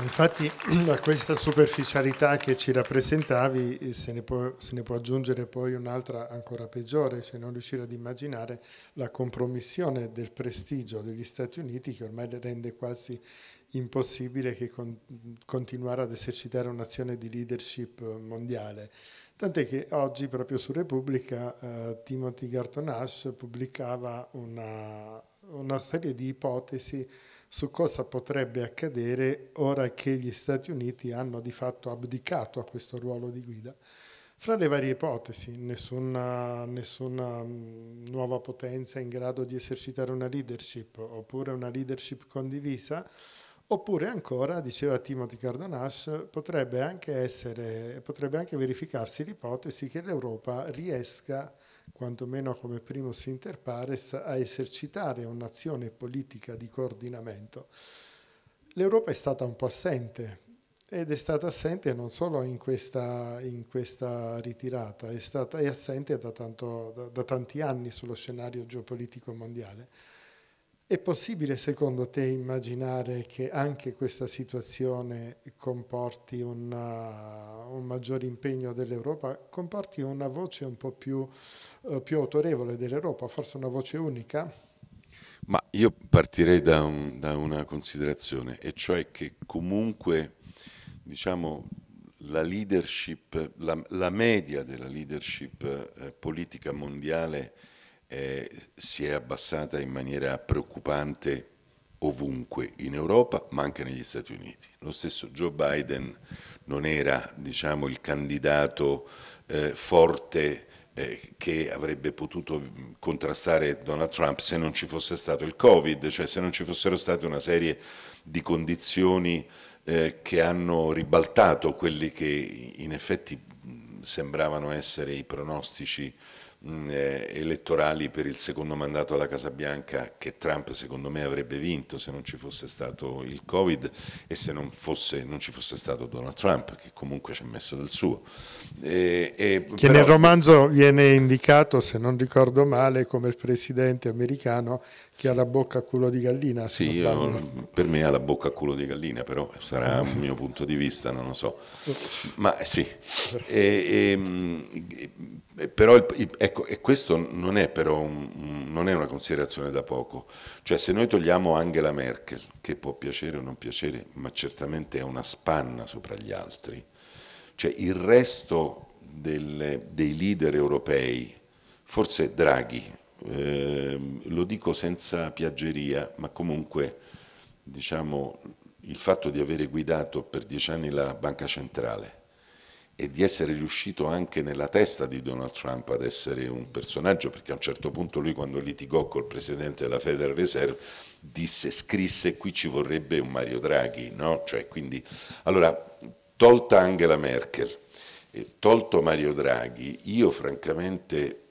Speaker 1: Infatti a questa superficialità che ci rappresentavi eh, se ne, può, se ne può aggiungere poi un'altra ancora peggiore, cioè non riuscire ad immaginare la compromissione del prestigio degli Stati Uniti che ormai rende quasi impossibile che con, continuare ad esercitare un'azione di leadership mondiale. Tant'è che oggi proprio su Repubblica eh, Timothy Garton Ash pubblicava una, una serie di ipotesi su cosa potrebbe accadere ora che gli Stati Uniti hanno di fatto abdicato a questo ruolo di guida. Fra le varie ipotesi, nessuna, nessuna mm, nuova potenza in grado di esercitare una leadership oppure una leadership condivisa, Oppure ancora, diceva Timothy Cardonash, potrebbe anche, essere, potrebbe anche verificarsi l'ipotesi che l'Europa riesca quantomeno come primus inter pares, a esercitare un'azione politica di coordinamento. L'Europa è stata un po' assente ed è stata assente non solo in questa, in questa ritirata, è, stata, è assente da, tanto, da, da tanti anni sullo scenario geopolitico mondiale. È possibile secondo te immaginare che anche questa situazione comporti una, uh, un maggior impegno dell'Europa, comporti una voce un po' più, eh, più autorevole dell'Europa, forse una voce unica?
Speaker 2: Ma io partirei da, un, da una considerazione, e cioè che comunque diciamo, la leadership, la, la media della leadership eh, politica mondiale eh, si è abbassata in maniera preoccupante ovunque in Europa, ma anche negli Stati Uniti. Lo stesso Joe Biden non era diciamo, il candidato eh, forte eh, che avrebbe potuto mm, contrastare Donald Trump se non ci fosse stato il Covid, cioè se non ci fossero state una serie di condizioni eh, che hanno ribaltato quelli che in effetti mm, sembravano essere i pronostici eh, elettorali per il secondo mandato alla Casa Bianca che Trump secondo me avrebbe vinto se non ci fosse stato il Covid e se non, fosse, non ci fosse stato Donald Trump che comunque ci ha messo del suo. E, e che però... nel romanzo
Speaker 1: viene indicato, se non ricordo male, come il presidente americano che ha la bocca a culo di gallina. Sì, io,
Speaker 2: per me ha la bocca a culo di gallina, però sarà eh. un mio punto di vista, non lo so. Eh. Ma sì. E, eh, però il, ecco, e questo non è però un, non è una considerazione da poco, cioè se noi togliamo Angela Merkel, che può piacere o non piacere, ma certamente è una spanna sopra gli altri, cioè il resto del, dei leader europei, forse Draghi, eh, lo dico senza piaggeria, ma comunque diciamo, il fatto di avere guidato per dieci anni la banca centrale, e di essere riuscito anche nella testa di Donald Trump ad essere un personaggio, perché a un certo punto lui quando litigò col presidente della Federal Reserve disse, scrisse qui ci vorrebbe un Mario Draghi, no? Cioè, quindi, allora, tolta Angela Merkel e tolto Mario Draghi, io francamente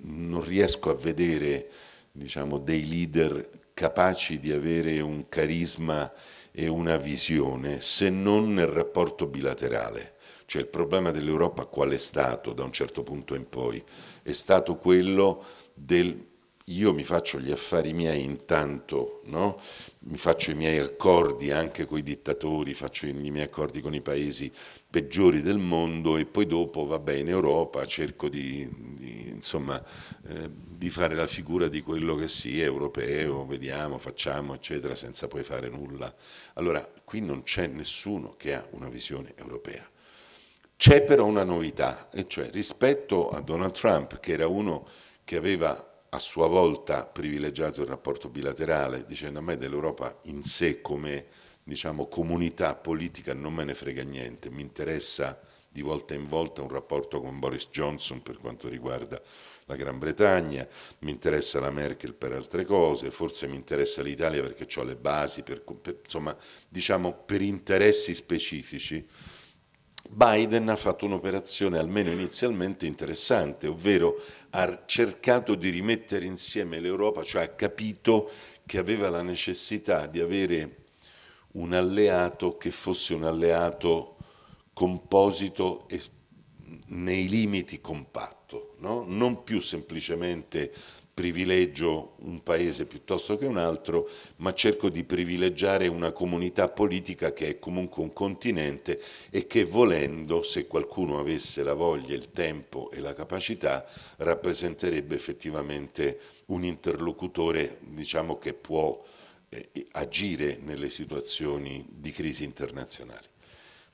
Speaker 2: non riesco a vedere diciamo, dei leader capaci di avere un carisma e una visione se non nel rapporto bilaterale cioè il problema dell'Europa qual è stato da un certo punto in poi? È stato quello del io mi faccio gli affari miei intanto, no? mi faccio i miei accordi anche con i dittatori, faccio i miei accordi con i paesi peggiori del mondo e poi dopo, vabbè, in Europa cerco di, di, insomma, eh, di fare la figura di quello che sia europeo, vediamo, facciamo, eccetera, senza poi fare nulla. Allora, qui non c'è nessuno che ha una visione europea c'è però una novità, e cioè rispetto a Donald Trump, che era uno che aveva a sua volta privilegiato il rapporto bilaterale, dicendo a me dell'Europa in sé come diciamo, comunità politica non me ne frega niente, mi interessa di volta in volta un rapporto con Boris Johnson per quanto riguarda la Gran Bretagna, mi interessa la Merkel per altre cose, forse mi interessa l'Italia perché ho le basi, per, per, insomma diciamo per interessi specifici Biden ha fatto un'operazione almeno inizialmente interessante, ovvero ha cercato di rimettere insieme l'Europa, cioè ha capito che aveva la necessità di avere un alleato che fosse un alleato composito e nei limiti compatto, no? non più semplicemente privilegio un paese piuttosto che un altro, ma cerco di privilegiare una comunità politica che è comunque un continente e che volendo, se qualcuno avesse la voglia, il tempo e la capacità, rappresenterebbe effettivamente un interlocutore diciamo, che può eh, agire nelle situazioni di crisi internazionali.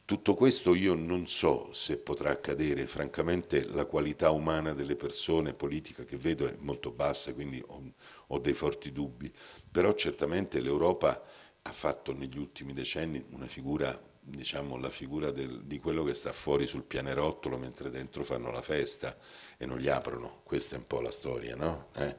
Speaker 2: Tutto questo io non so se potrà accadere, francamente la qualità umana delle persone, politica che vedo è molto bassa, quindi ho, ho dei forti dubbi, però certamente l'Europa ha fatto negli ultimi decenni una figura, diciamo la figura del, di quello che sta fuori sul pianerottolo mentre dentro fanno la festa e non gli aprono, questa è un po' la storia, no? Eh?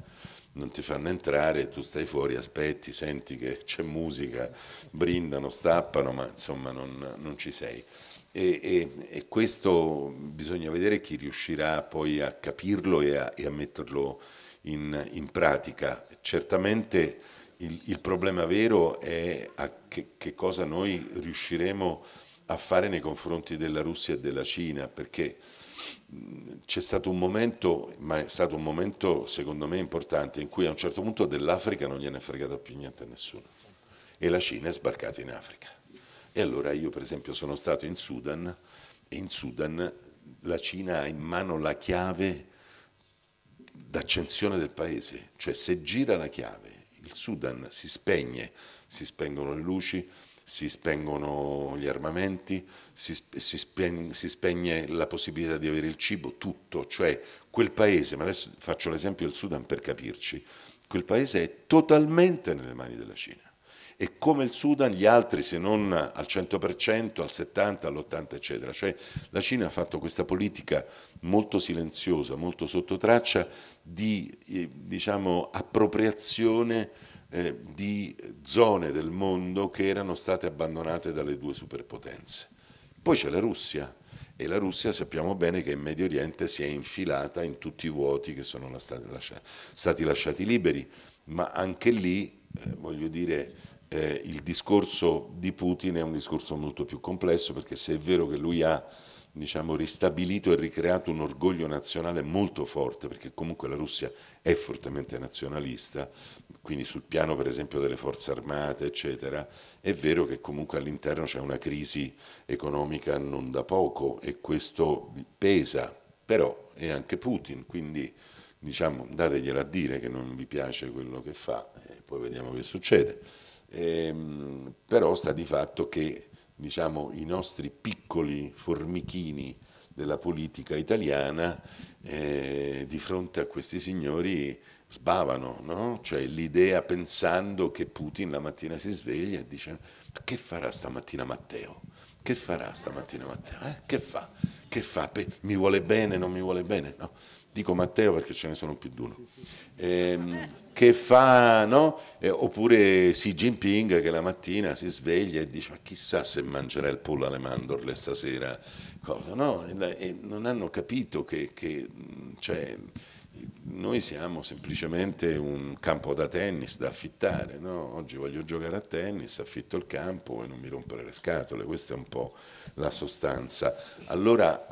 Speaker 2: non ti fanno entrare, tu stai fuori, aspetti, senti che c'è musica, brindano, stappano, ma insomma non, non ci sei. E, e, e, questo bisogna vedere chi riuscirà poi a capirlo e a, e a metterlo in, in, pratica. Certamente il, il, problema vero è a che, che cosa noi riusciremo a fare nei confronti della Russia e della Cina, perché c'è stato un momento, ma è stato un momento secondo me importante, in cui a un certo punto dell'Africa non gliene è fregato più niente a nessuno e la Cina è sbarcata in Africa. E allora io per esempio sono stato in Sudan e in Sudan la Cina ha in mano la chiave d'accensione del paese, cioè se gira la chiave il Sudan si spegne, si spengono le luci, si spengono gli armamenti, si, si, spegne, si, spegne la possibilità di avere il cibo, tutto, cioè quel paese, ma adesso faccio l'esempio del Sudan per capirci, quel paese è totalmente nelle mani della Cina e come il Sudan gli altri se non al 100%, al 70%, all'80% eccetera. Cioè la Cina ha fatto questa politica molto silenziosa, molto sottotraccia di eh, diciamo, appropriazione eh, di zone del mondo che erano state abbandonate dalle due superpotenze. Poi c'è la Russia e la Russia sappiamo bene che in Medio Oriente si è infilata in tutti i vuoti che sono stati lasciati liberi, ma anche lì, eh, voglio dire, eh, il discorso di Putin è un discorso molto più complesso perché se è vero che lui ha diciamo, ristabilito e ricreato un orgoglio nazionale molto forte, perché comunque la Russia è fortemente nazionalista, quindi sul piano per esempio delle forze armate, eccetera, è vero che comunque all'interno c'è una crisi economica non da poco e questo pesa, però è anche Putin, quindi diciamo, dategliela a dire che non vi piace quello che fa e poi vediamo che succede. Ehm, però sta di fatto che diciamo, i nostri piccoli formichini della politica italiana eh, di fronte a questi signori sbavano, no? cioè l'idea pensando che Putin la mattina si sveglia e dice ma che farà stamattina Matteo? Che farà stamattina Matteo? Eh? Che fa? Che fa? Mi vuole bene, non mi vuole bene? No? dico Matteo perché ce ne sono più di uno, sì, sì. Ehm, che fa, no? eh, oppure Xi Jinping che la mattina si sveglia e dice ma chissà se mangerà il pollo alle mandorle stasera, cosa, no? E, e non hanno capito che, che mm, cioè, noi siamo semplicemente un campo da tennis da affittare, no? oggi voglio giocare a tennis, affitto il campo e non mi rompere le scatole, questa è un po' la sostanza. Allora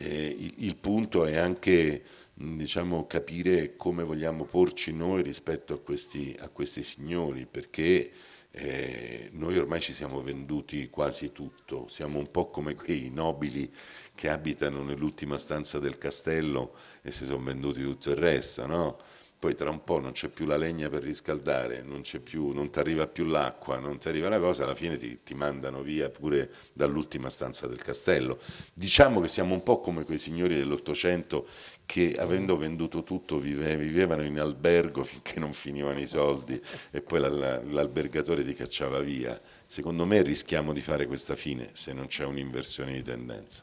Speaker 2: eh, il, il, punto è anche diciamo, capire come vogliamo porci noi rispetto a questi, a questi signori, perché eh, noi ormai ci siamo venduti quasi tutto, siamo un po' come quei nobili che abitano nell'ultima stanza del castello e si sono venduti tutto il resto, no? poi tra un po' non c'è più la legna per riscaldare, non, ti arriva più l'acqua, non ti arriva la cosa, alla fine ti, ti mandano via pure dall'ultima stanza del castello. Diciamo che siamo un po' come quei signori dell'Ottocento che avendo venduto tutto vivevano in albergo finché non finivano i soldi e poi l'albergatore ti cacciava via. Secondo me rischiamo di fare questa fine se non c'è un'inversione di tendenza.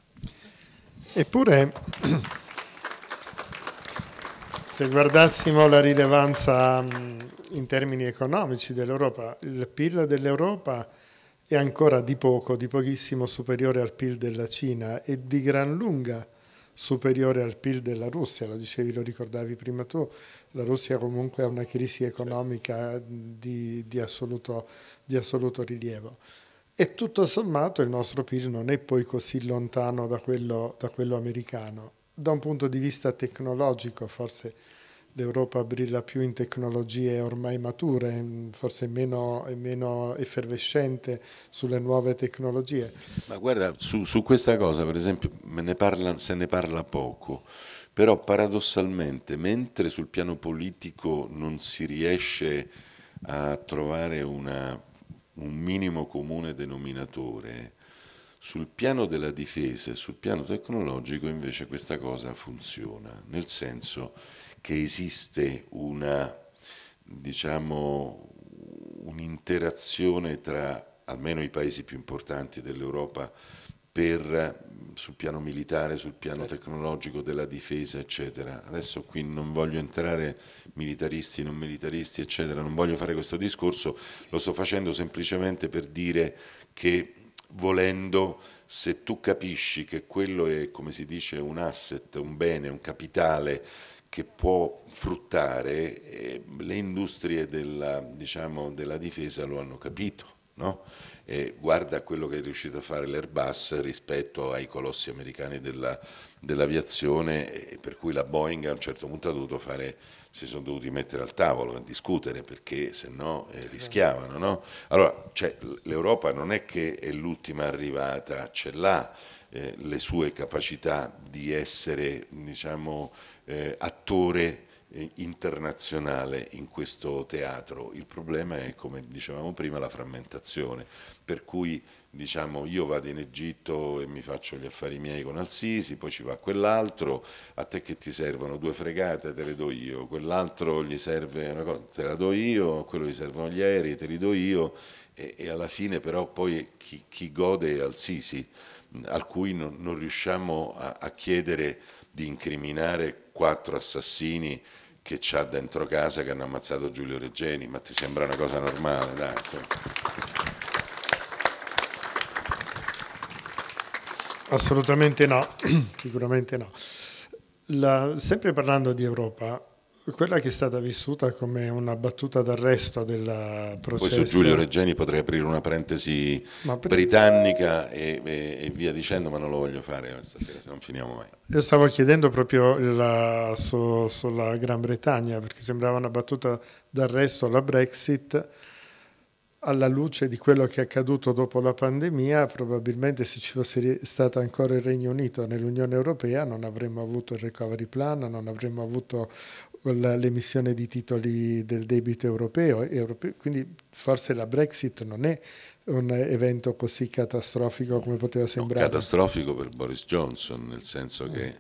Speaker 1: Eppure... Se guardassimo la rilevanza mm, in termini economici dell'Europa, il PIL dell'Europa è ancora di poco, di pochissimo superiore al PIL della Cina e di gran lunga superiore al PIL della Russia, lo dicevi, lo ricordavi prima tu, la Russia comunque ha una crisi economica di, di, assoluto, di assoluto, rilievo. E tutto sommato il nostro PIL non è poi così lontano da quello, da quello americano da un punto di vista tecnologico, forse l'Europa brilla più in tecnologie ormai mature, forse meno, meno effervescente sulle nuove tecnologie.
Speaker 2: Ma guarda, su, su questa cosa per esempio ne parla, se ne parla poco, però paradossalmente mentre sul piano politico non si riesce a trovare una, un minimo comune denominatore, sul piano della difesa e sul piano tecnologico invece questa cosa funziona, nel senso che esiste una, diciamo, un'interazione tra almeno i paesi più importanti dell'Europa per, sul piano militare, sul piano certo. tecnologico della difesa, eccetera. Adesso qui non voglio entrare militaristi, non militaristi, eccetera, non voglio fare questo discorso, lo sto facendo semplicemente per dire che volendo, se tu capisci che quello è, come si dice, un asset, un bene, un capitale che può fruttare, eh, le industrie della, diciamo, della, difesa lo hanno capito. No? guarda quello che è riuscito a fare l'Airbus rispetto ai colossi americani dell'aviazione, dell per cui la Boeing a un certo punto ha dovuto fare si sono dovuti mettere al tavolo a discutere perché se no eh, rischiavano. No? Allora, cioè, l'Europa non è che è l'ultima arrivata, ce l'ha eh, le sue capacità di essere diciamo, eh, attore eh, internazionale in questo teatro. Il problema è, come dicevamo prima, la frammentazione, per cui diciamo io vado in Egitto e mi faccio gli affari miei con Al-Sisi, poi ci va quell'altro, a te che ti servono due fregate te le do io, quell'altro gli serve una cosa, te la do io, a quello gli servono gli aerei, te li do io e, e alla fine però poi chi, chi gode è Al-Sisi, al cui non, non riusciamo a, a chiedere di incriminare quattro assassini che c'ha dentro casa che hanno ammazzato Giulio Reggeni, ma ti sembra una cosa normale, dai. Insomma.
Speaker 1: Assolutamente no, sicuramente no. La, sempre parlando di Europa, quella che è stata vissuta come una battuta d'arresto del processo. Poi su Giulio
Speaker 2: Reggeni potrei aprire una parentesi per... britannica e, e, e, via dicendo, ma non lo voglio fare stasera, se non finiamo mai.
Speaker 1: Io stavo chiedendo proprio la, su, sulla Gran Bretagna, perché sembrava una battuta d'arresto alla Brexit alla luce di quello che è accaduto dopo la pandemia, probabilmente se ci fosse stato ancora il Regno Unito nell'Unione Europea non avremmo avuto il recovery plan, non avremmo avuto l'emissione di titoli del debito europeo, europeo, quindi forse la Brexit non è un evento così catastrofico come poteva sembrare. No,
Speaker 2: catastrofico per Boris Johnson, nel senso che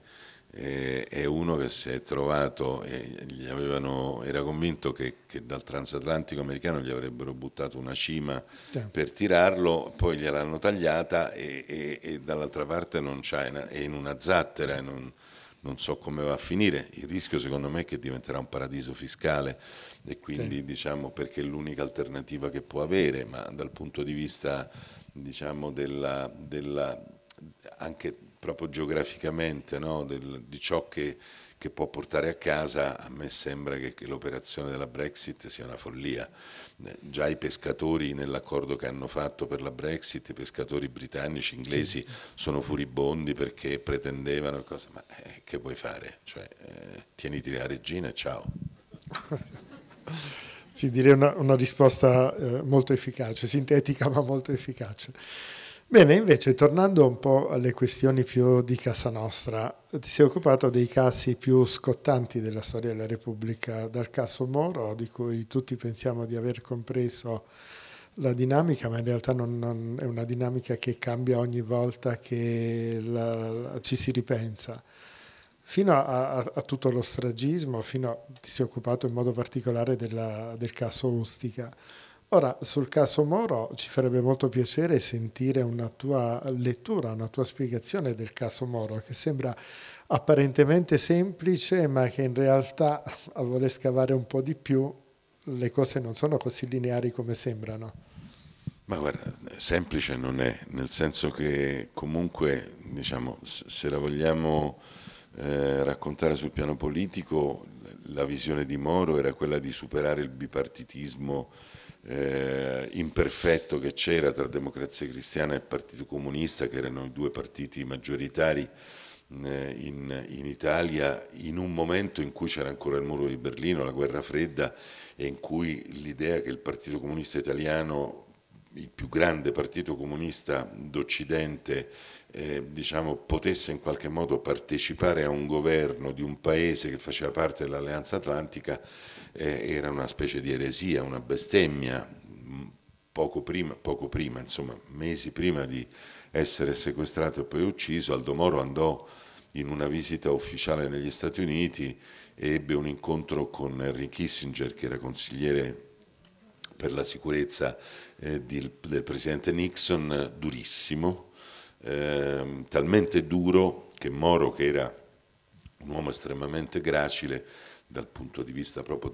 Speaker 2: eh, è uno che si è trovato, eh, avevano, era convinto che, che, dal transatlantico americano gli avrebbero buttato una cima certo. per tirarlo, poi gliel'hanno tagliata e, e, e dall'altra parte è in una zattera. Non, non so come va a finire, il rischio secondo me è che diventerà un paradiso fiscale e quindi sì. diciamo perché è l'unica alternativa che può avere, ma dal punto di vista diciamo della, della anche proprio geograficamente no, del, di ciò che, che, può portare a casa, a me sembra che, che l'operazione della Brexit sia una follia. Eh, già i pescatori nell'accordo che hanno fatto per la Brexit, i pescatori britannici, inglesi, sì. sono furibondi perché pretendevano cose, ma eh, che vuoi fare? Cioè, eh, tieniti la regina e ciao.
Speaker 1: sì, direi una, una risposta eh, molto efficace, sintetica ma molto efficace. Bene, invece tornando un po' alle questioni più di casa nostra, ti sei occupato dei casi più scottanti della storia della Repubblica, dal caso Moro, di cui tutti pensiamo di aver compreso la dinamica, ma in realtà non, non è una dinamica che cambia ogni volta che la, la, ci si ripensa. Fino a, a, a, tutto lo stragismo, fino a, ti sei occupato in modo particolare della, del caso Ustica. Ora, sul caso Moro ci farebbe molto piacere sentire una tua lettura, una tua spiegazione del caso Moro, che sembra apparentemente semplice, ma che in realtà, a voler scavare un po' di più, le cose non sono così lineari come sembrano.
Speaker 2: Ma guarda, semplice non è, nel senso che comunque, diciamo, se la vogliamo eh, raccontare sul piano politico, la visione di Moro era quella di superare il bipartitismo eh, imperfetto che c'era tra Democrazia Cristiana e Partito Comunista, che erano i due partiti maggioritari eh, in, in, Italia in un momento in cui c'era ancora il muro di Berlino, la guerra fredda e in cui l'idea che il Partito Comunista Italiano, il più grande partito comunista d'Occidente, eh, diciamo, potesse in qualche modo partecipare a un governo di un paese che faceva parte dell'Alleanza Atlantica eh, era una specie di eresia, una bestemmia, poco prima, poco prima, insomma mesi prima di essere sequestrato e poi ucciso, Aldo Moro andò in una visita ufficiale negli Stati Uniti e ebbe un incontro con Henry Kissinger che era consigliere per la sicurezza eh, di, del presidente Nixon durissimo, eh, talmente duro che Moro che era un uomo estremamente gracile dal punto di vista proprio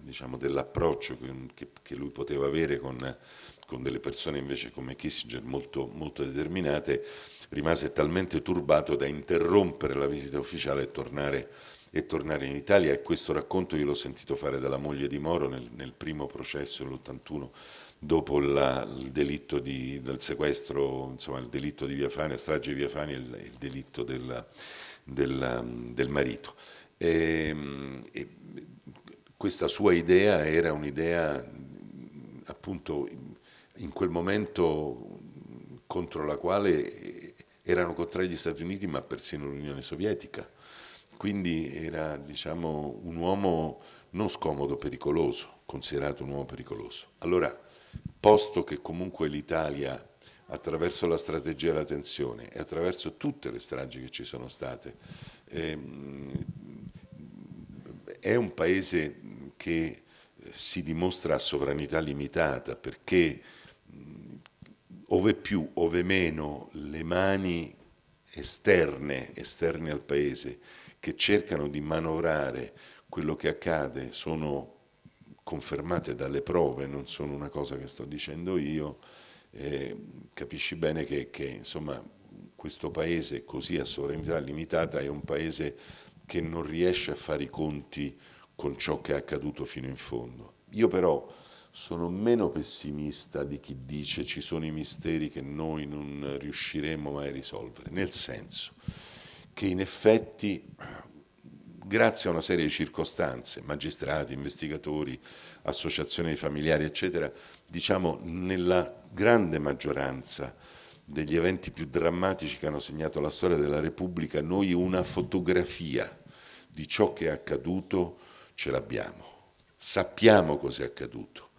Speaker 2: diciamo, dell'approccio diciamo, dell che, che, lui poteva avere con, con, delle persone invece come Kissinger molto, molto, determinate, rimase talmente turbato da interrompere la visita ufficiale e tornare, e tornare in Italia e questo racconto io l'ho sentito fare dalla moglie di Moro nel, nel primo processo nell'81 dopo la, il delitto di, del sequestro, insomma il delitto di Via Fani, la strage di Via Fani e il, il delitto del, del, del marito. E, ehm, e questa sua idea era un'idea appunto in quel momento contro la quale erano contrari gli Stati Uniti ma persino l'Unione Sovietica. Quindi era diciamo, un uomo non scomodo, pericoloso, considerato un uomo pericoloso. Allora, posto che comunque l'Italia attraverso la strategia della tensione e attraverso tutte le stragi che ci sono state, ehm, è un paese mm, che eh, si dimostra a sovranità limitata perché mm, ove più, ove meno le mani esterne, esterne al paese, che cercano di manovrare quello che accade sono confermate dalle prove, non sono una cosa che sto dicendo io, eh, capisci bene che, che insomma, questo paese così a sovranità limitata è un paese che non riesce a fare i conti con ciò che è accaduto fino in fondo. Io però sono meno pessimista di chi dice ci sono i misteri che noi non riusciremo mai a risolvere, nel senso che in effetti grazie a una serie di circostanze, magistrati, investigatori, associazioni familiari, eccetera, diciamo nella grande maggioranza degli eventi più drammatici che hanno segnato la storia della Repubblica, noi una fotografia di ciò che è accaduto ce l'abbiamo, sappiamo cos'è accaduto.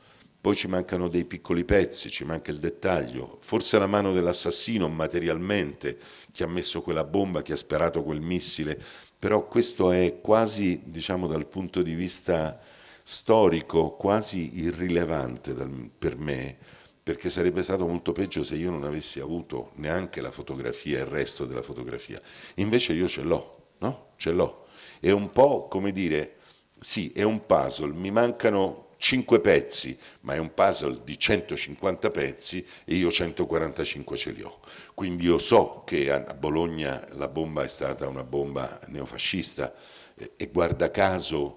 Speaker 2: Poi ci mancano dei piccoli pezzi, ci manca il dettaglio, forse la mano dell'assassino materialmente, che ha messo quella bomba, che ha sperato quel missile, però questo è quasi, diciamo dal punto di vista storico, quasi irrilevante per me, perché sarebbe stato molto peggio se io non avessi avuto neanche la fotografia, il resto della fotografia. Invece io ce l'ho, no? Ce l'ho. È un po' come dire, sì, è un puzzle, mi mancano 5 pezzi, ma è un puzzle di 150 pezzi e io 145 ce li ho. Quindi io so che a Bologna la bomba è stata una bomba neofascista e guarda caso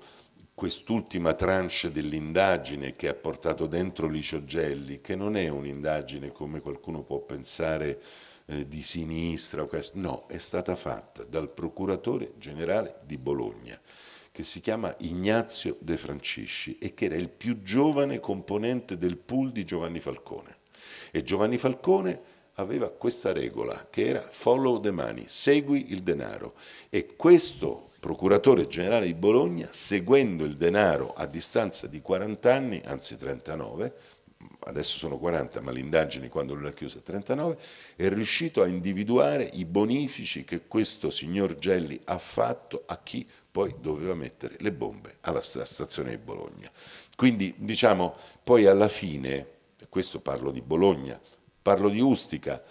Speaker 2: quest'ultima tranche dell'indagine che ha portato dentro Licio Gelli, che non è un'indagine come qualcuno può pensare eh, di sinistra, no, è stata fatta dal procuratore generale di Bologna, che si chiama Ignazio De Francisci e che era il più giovane componente del pool di Giovanni Falcone. E Giovanni Falcone aveva questa regola che era follow the money, segui il denaro e questo procuratore generale di Bologna, seguendo il denaro a distanza di 40 anni, anzi 39, adesso sono 40, ma l'indagine quando lui l'ha chiusa è 39, è riuscito a individuare i bonifici che questo signor Gelli ha fatto a chi poi doveva mettere le bombe alla stazione di Bologna. Quindi diciamo, poi alla fine, questo parlo di Bologna, parlo di Ustica,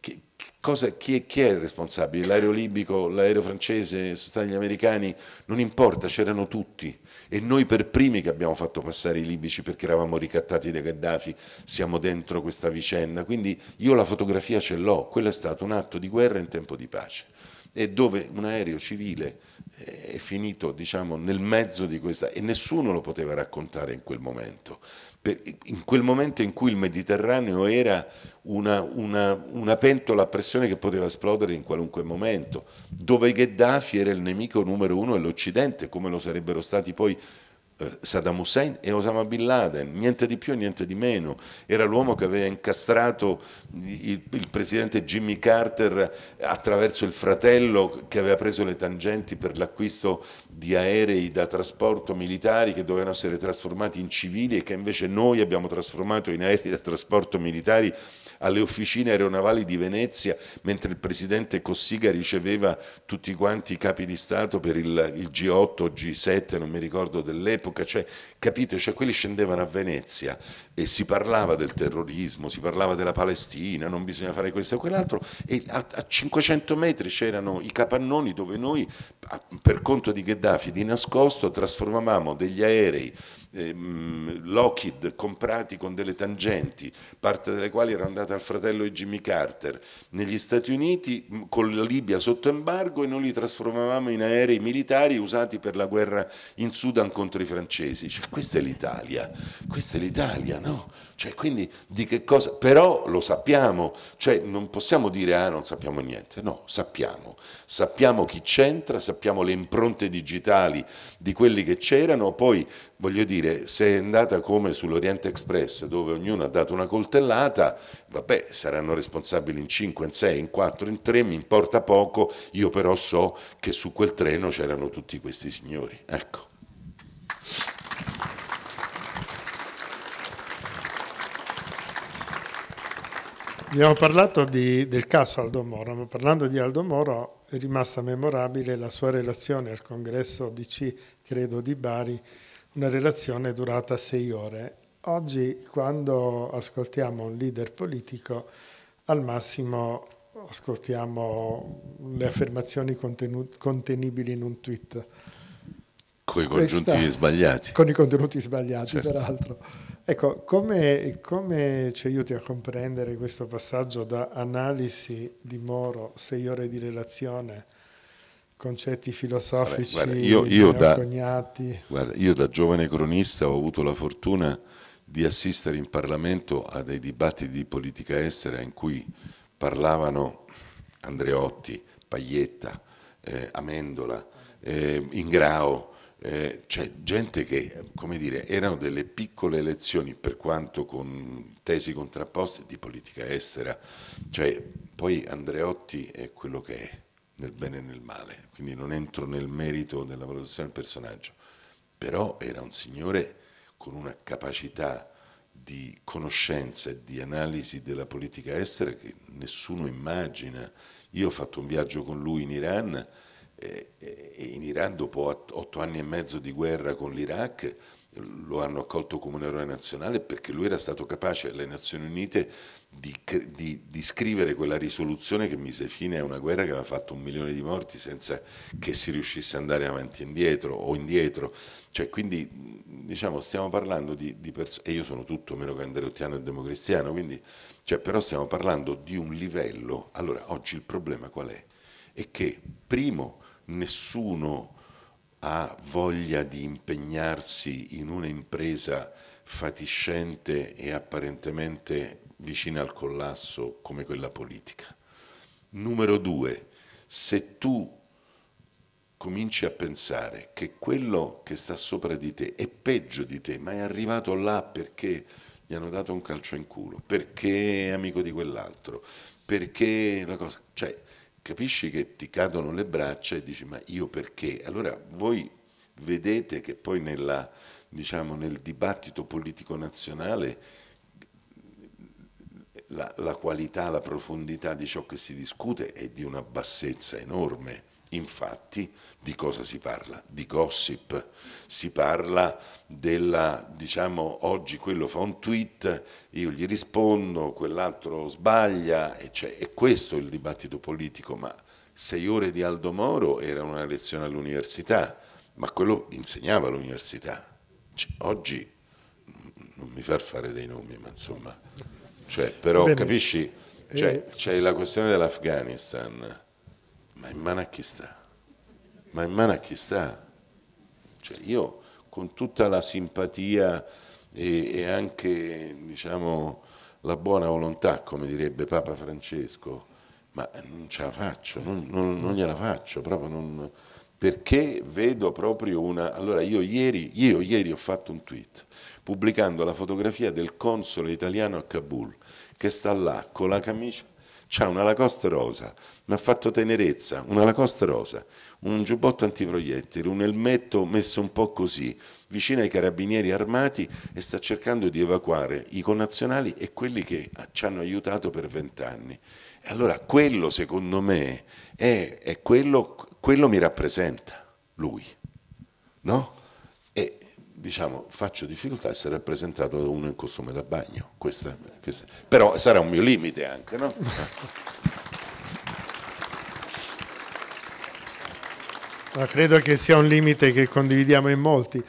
Speaker 2: che, Cosa, chi, è, chi, è, il responsabile? L'aereo libico, l'aereo francese, sono stati gli americani? Non importa, c'erano tutti e noi per primi che abbiamo fatto passare i libici perché eravamo ricattati da Gheddafi, siamo dentro questa vicenda, quindi io la fotografia ce l'ho, quello è stato un atto di guerra in tempo di pace e dove un aereo civile eh, è finito diciamo, nel mezzo di questa e nessuno lo poteva raccontare in quel momento in quel momento in cui il Mediterraneo era una, una, una, pentola a pressione che poteva esplodere in qualunque momento, dove Gheddafi era il nemico numero uno dell'Occidente, come lo sarebbero stati poi eh, Saddam Hussein e Osama Bin Laden, niente di più e niente di meno. Era l'uomo che aveva incastrato il, il, presidente Jimmy Carter attraverso il fratello che aveva preso le tangenti per l'acquisto di aerei da trasporto militari che dovevano essere trasformati in civili e che invece noi abbiamo trasformato in aerei da trasporto militari alle officine aeronavali di Venezia mentre il presidente Cossiga riceveva tutti quanti i capi di Stato per il, il G8 o G7, non mi ricordo dell'epoca, cioè, capite, cioè, quelli scendevano a Venezia e si parlava del terrorismo, si parlava della Palestina, non bisogna fare questo e quell'altro e a, a 500 metri c'erano i capannoni dove noi per conto di Gheddafi di nascosto trasformavamo degli aerei ehm, Lockheed comprati con delle tangenti, parte delle quali era andata al fratello di Jimmy Carter, negli Stati Uniti con la Libia sotto embargo e noi li trasformavamo in aerei militari usati per la guerra in Sudan contro i francesi. Cioè, questa è l'Italia, questa è l'Italia, no? Cioè, quindi di che cosa? Però lo sappiamo, cioè, non possiamo dire ah non sappiamo niente, no, sappiamo, sappiamo chi c'entra, sappiamo le impronte digitali di quelli che c'erano, poi voglio dire dire, se è andata come sull'Oriente Express, dove ognuno ha dato una coltellata, vabbè, saranno responsabili in 5, in 6, in 4, in 3, mi importa poco, io però so che su quel treno c'erano tutti questi signori. Ecco.
Speaker 1: Abbiamo parlato di, del caso Aldo Moro, ma parlando di Aldo Moro è rimasta memorabile la sua relazione al congresso DC, credo, di Bari, una relazione durata sei ore. Oggi quando ascoltiamo un leader politico, al massimo ascoltiamo le affermazioni contenibili in un tweet. Con i congiunti Questa, sbagliati. Con i contenuti sbagliati, certo. peraltro. Ecco, come, come ci aiuti a comprendere questo passaggio da analisi di Moro, sei ore di relazione, concetti filosofici Vabbè, guarda, io, io da, guarda,
Speaker 2: io da giovane cronista ho avuto la fortuna di assistere in Parlamento a dei dibattiti di politica estera in cui parlavano Andreotti, Paglietta, eh, Amendola, eh, Ingrao, eh, cioè gente che, come dire, erano delle piccole lezioni per quanto con tesi contrapposte di politica estera, cioè poi Andreotti è quello che è nel bene e nel male, quindi non entro nel merito della valutazione del personaggio, però era un signore con una capacità di conoscenza e di analisi della politica estera che nessuno immagina. Io ho fatto un viaggio con lui in Iran eh, eh, e, in Iran dopo otto anni e mezzo di guerra con l'Iraq lo hanno accolto come un eroe nazionale perché lui era stato capace alle Nazioni Unite di, di, di, scrivere quella risoluzione che mise fine a una guerra che aveva fatto un milione di morti senza che si riuscisse ad andare avanti e indietro o indietro. Cioè, quindi diciamo, stiamo parlando di, di persone, e io sono tutto meno che canderottiano e democristiano, quindi, cioè, però stiamo parlando di un livello. Allora, oggi il problema qual è? È che, primo, nessuno ha voglia di impegnarsi in un'impresa fatiscente e apparentemente vicina al collasso come quella politica. Numero due, se tu cominci a pensare che quello che sta sopra di te è peggio di te, ma è arrivato là perché gli hanno dato un calcio in culo, perché è amico di quell'altro, perché la cosa... Cioè, capisci che ti cadono le braccia e dici ma io perché? Allora voi vedete che poi nella, diciamo, nel dibattito politico nazionale la, la qualità, la profondità di ciò che si discute è di una bassezza enorme. Infatti di cosa si parla? Di gossip, si parla della, diciamo, oggi quello fa un tweet, io gli rispondo, quell'altro sbaglia, e, cioè, e questo è il dibattito politico, ma sei ore di Aldo Moro era una lezione all'università, ma quello insegnava all'università. Cioè, oggi, mm, non mi far fare dei nomi, ma insomma cioè, però Bene. capisci, c'è cioè, eh. la questione dell'Afghanistan, ma in mano a chi sta? Ma in mano a chi sta? Cioè, io con tutta la simpatia e, e anche diciamo, la buona volontà, come direbbe Papa Francesco, ma non ce la faccio, non, non, non gliela faccio, proprio non, perché vedo proprio una... Allora io ieri, io ieri ho fatto un tweet, pubblicando la fotografia del console italiano a Kabul che sta là con la camicia, c'ha una Lacoste rosa, mi ha fatto tenerezza, una Lacoste rosa, un giubbotto antiproiettile, un elmetto messo un po' così, vicino ai carabinieri armati e sta cercando di evacuare i connazionali e quelli che ci hanno aiutato per vent'anni. E allora quello secondo me è, è quello, quello mi rappresenta, lui, no? diciamo, faccio difficoltà a essere rappresentato da uno in costume da bagno, questa, questa. però sarà un mio limite anche, no?
Speaker 1: Ma credo che sia un limite che condividiamo in molti,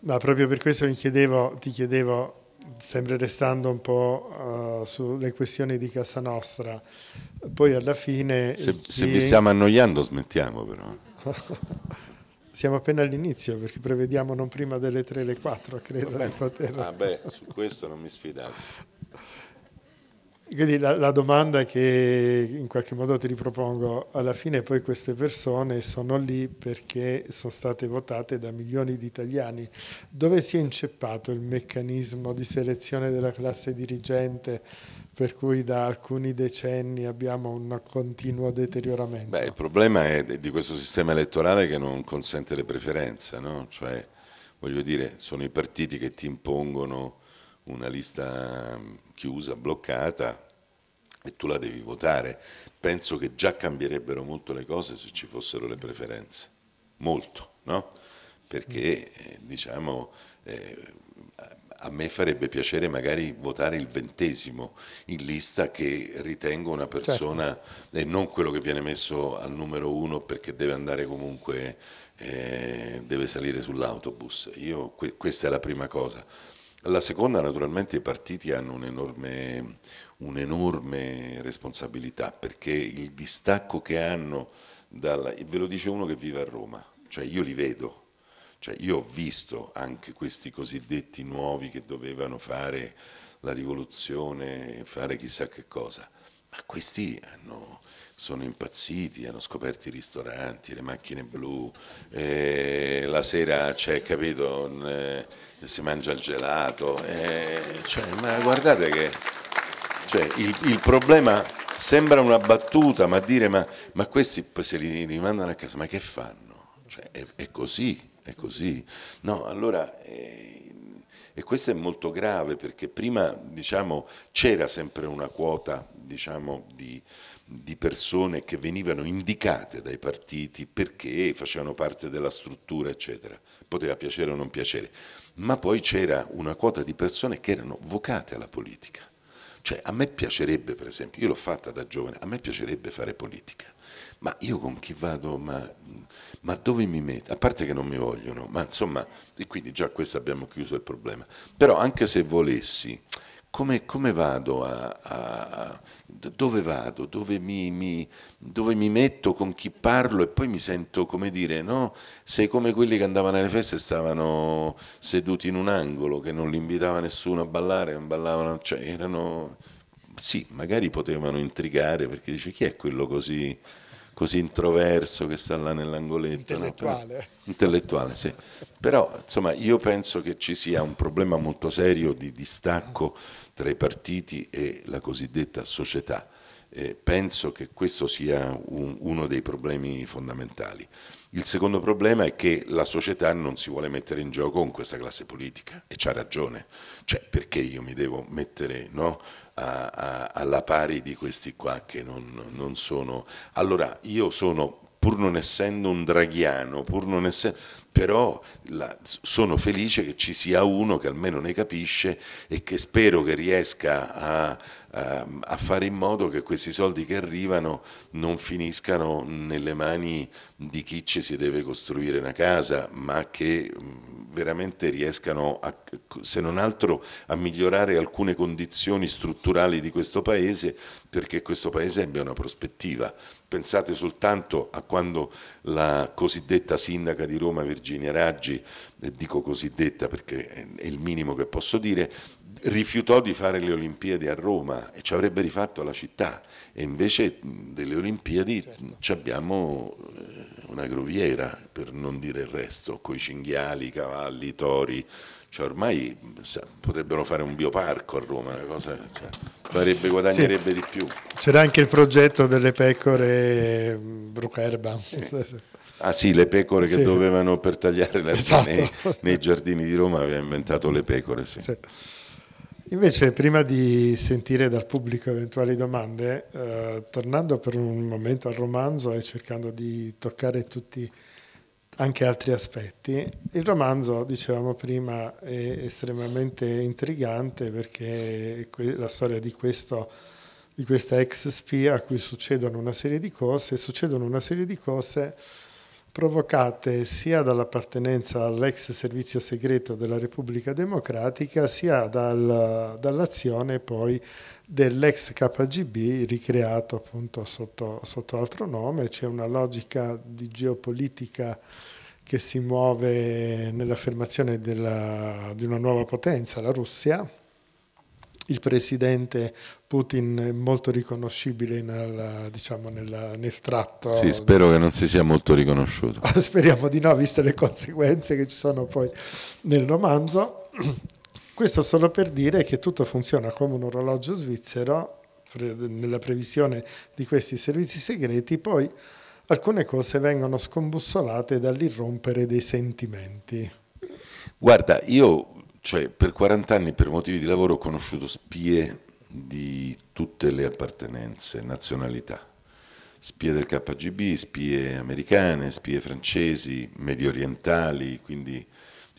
Speaker 1: ma proprio per questo chiedevo, ti chiedevo, sempre restando un po' uh, sulle questioni di casa nostra, poi alla fine... Se, chi... se vi stiamo annoiando smettiamo però. Siamo appena all'inizio perché prevediamo non prima delle 3 alle 4, credo Vabbè. di poter. Vabbè,
Speaker 2: ah, su questo non mi sfidavo.
Speaker 1: Quindi la, la, domanda che in qualche modo ti ripropongo, alla fine poi queste persone sono lì perché sono state votate da milioni di italiani. Dove si è inceppato il meccanismo di selezione della classe dirigente? per cui da alcuni decenni abbiamo un continuo deterioramento. Beh, il
Speaker 2: problema è di questo sistema elettorale che non consente le preferenze, no? cioè, voglio dire, sono i partiti che ti impongono una lista mm, chiusa, bloccata e tu la devi votare. Penso che già cambierebbero molto le cose se ci fossero le preferenze, molto, no? Perché, eh, diciamo... Eh, a me farebbe piacere magari votare il ventesimo in lista che ritengo una certo. persona certo. e non quello che viene messo al numero uno perché deve andare comunque, eh, deve salire sull'autobus. Io, que questa è la prima cosa. La seconda, naturalmente, i partiti hanno un'enorme, un responsabilità perché il distacco che hanno, dalla, ve lo dice uno che vive a Roma, cioè io li vedo, cioè io ho visto anche questi cosiddetti nuovi che dovevano fare la rivoluzione, fare chissà che cosa, ma questi hanno, sono impazziti, hanno scoperto i ristoranti, le macchine blu, eh, la sera c'è, capito, eh, si mangia il gelato, eh, cioè, ma guardate che cioè, il, il, problema sembra una battuta, ma dire ma, ma questi se li rimandano a casa, ma che fanno? Cioè, è, è così è così. No, allora, eh, e questo è molto grave perché prima diciamo, c'era sempre una quota diciamo, di, di persone che venivano indicate dai partiti perché facevano parte della struttura, eccetera. Poteva piacere o non piacere, ma poi c'era una quota di persone che erano vocate alla politica. Cioè, a me piacerebbe, per esempio, io l'ho fatta da giovane, a me piacerebbe fare politica ma io con chi vado, ma, ma, dove mi metto? A parte che non mi vogliono, ma insomma, e quindi già questo abbiamo chiuso il problema. Però anche se volessi, come, come vado a, a, dove vado, dove mi, mi, dove mi, metto, con chi parlo e poi mi sento come dire, no? Sei come quelli che andavano alle feste e stavano seduti in un angolo, che non li invitava nessuno a ballare, non ballavano, cioè erano... Sì, magari potevano intrigare perché dice chi è quello così così introverso che sta là nell'angoletto. Intellettuale. No? intellettuale, sì. Però insomma io penso che ci sia un problema molto serio di distacco tra i partiti e la cosiddetta società. Eh, penso che questo sia un, uno dei problemi fondamentali. Il secondo problema è che la società non si vuole mettere in gioco con questa classe politica e c'ha ragione, cioè perché io mi devo mettere no, a, a, alla pari di questi qua che non, non sono... Allora, io sono pur non essendo un draghiano, pur non essendo, però la, sono felice che ci sia uno che almeno ne capisce e che spero che riesca a, a, a fare in modo che questi soldi che arrivano non finiscano nelle mani di chi ci si deve costruire una casa, ma che mm, veramente riescano, a, se non altro, a migliorare alcune condizioni strutturali di questo Paese perché questo Paese abbia una prospettiva. Pensate soltanto a quando la cosiddetta sindaca di Roma, Virginia Raggi, eh, dico cosiddetta perché è il minimo che posso dire, rifiutò di fare le Olimpiadi a Roma e ci avrebbe rifatto la città e invece delle Olimpiadi certo. abbiamo eh, una groviera, per non dire il resto, con i cinghiali, i cavalli, i tori. Cioè, ormai potrebbero fare un bioparco a Roma, una cosa cioè, farebbe, guadagnerebbe sì. di più.
Speaker 1: C'era anche il progetto delle pecore mm, brucaerba. Sì. Ah sì, le pecore sì. che dovevano per tagliare l'erba esatto. nei,
Speaker 2: nei, giardini di Roma aveva inventato le pecore, sì.
Speaker 1: Invece, prima di sentire dal pubblico eventuali domande, eh, tornando per un momento al romanzo e cercando di toccare tutti anche altri aspetti, il romanzo, dicevamo prima, è estremamente intrigante perché è la storia di, questo, di questa ex spia a cui succedono una serie di cose, succedono una serie di cose provocate sia dall'appartenenza all'ex servizio segreto della Repubblica Democratica sia dal, dall'azione poi dell'ex KGB ricreato appunto sotto, sotto altro nome, c'è una logica di geopolitica che si muove nell'affermazione di una nuova potenza, la Russia, il presidente Putin molto riconoscibile diciamo, nel, diciamo, nella, nel tratto. Sì, spero
Speaker 2: che non si sia molto riconosciuto.
Speaker 1: Speriamo di no, viste le conseguenze che ci sono poi nel romanzo. Questo solo per dire che tutto funziona come un orologio svizzero nella previsione di questi servizi segreti, poi alcune cose vengono scombussolate dall'irrompere dei sentimenti.
Speaker 2: Guarda, io cioè, per 40 anni, per motivi di lavoro, ho conosciuto spie di tutte le appartenenze, nazionalità. Spie del KGB, spie americane, spie francesi, medio orientali, quindi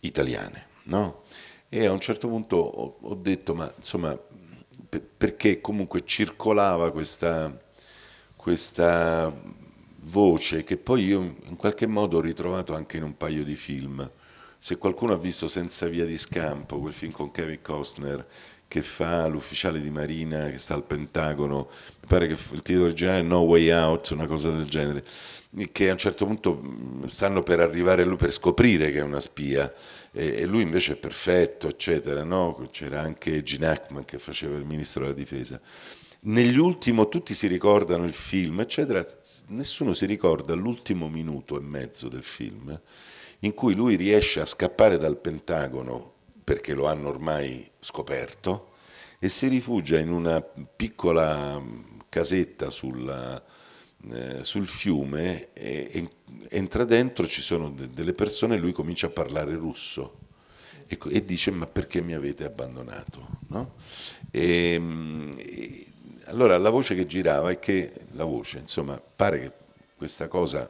Speaker 2: italiane, no? E a un certo punto ho, ho detto, ma insomma, per, perché comunque circolava questa, questa voce che poi io in qualche modo ho ritrovato anche in un paio di film se qualcuno ha visto Senza via di scampo, quel film con Kevin Costner che fa l'ufficiale di Marina che sta al Pentagono, mi pare che il titolo originale è No Way Out, una cosa del genere, che a un certo punto stanno per arrivare a lui per scoprire che è una spia e, lui invece è perfetto, eccetera, no? c'era anche Gene Hackman che faceva il ministro della difesa. Negli ultimi tutti si ricordano il film, eccetera, nessuno si ricorda l'ultimo minuto e mezzo del film in cui lui riesce a scappare dal Pentagono perché lo hanno ormai scoperto e si rifugia in una piccola mm, casetta sulla, eh, sul fiume e, e, entra dentro, ci sono de delle persone e lui comincia a parlare russo e, ecco, e dice ma perché mi avete abbandonato? No? Ehm, e, allora la voce che girava è che la voce, insomma, pare che questa cosa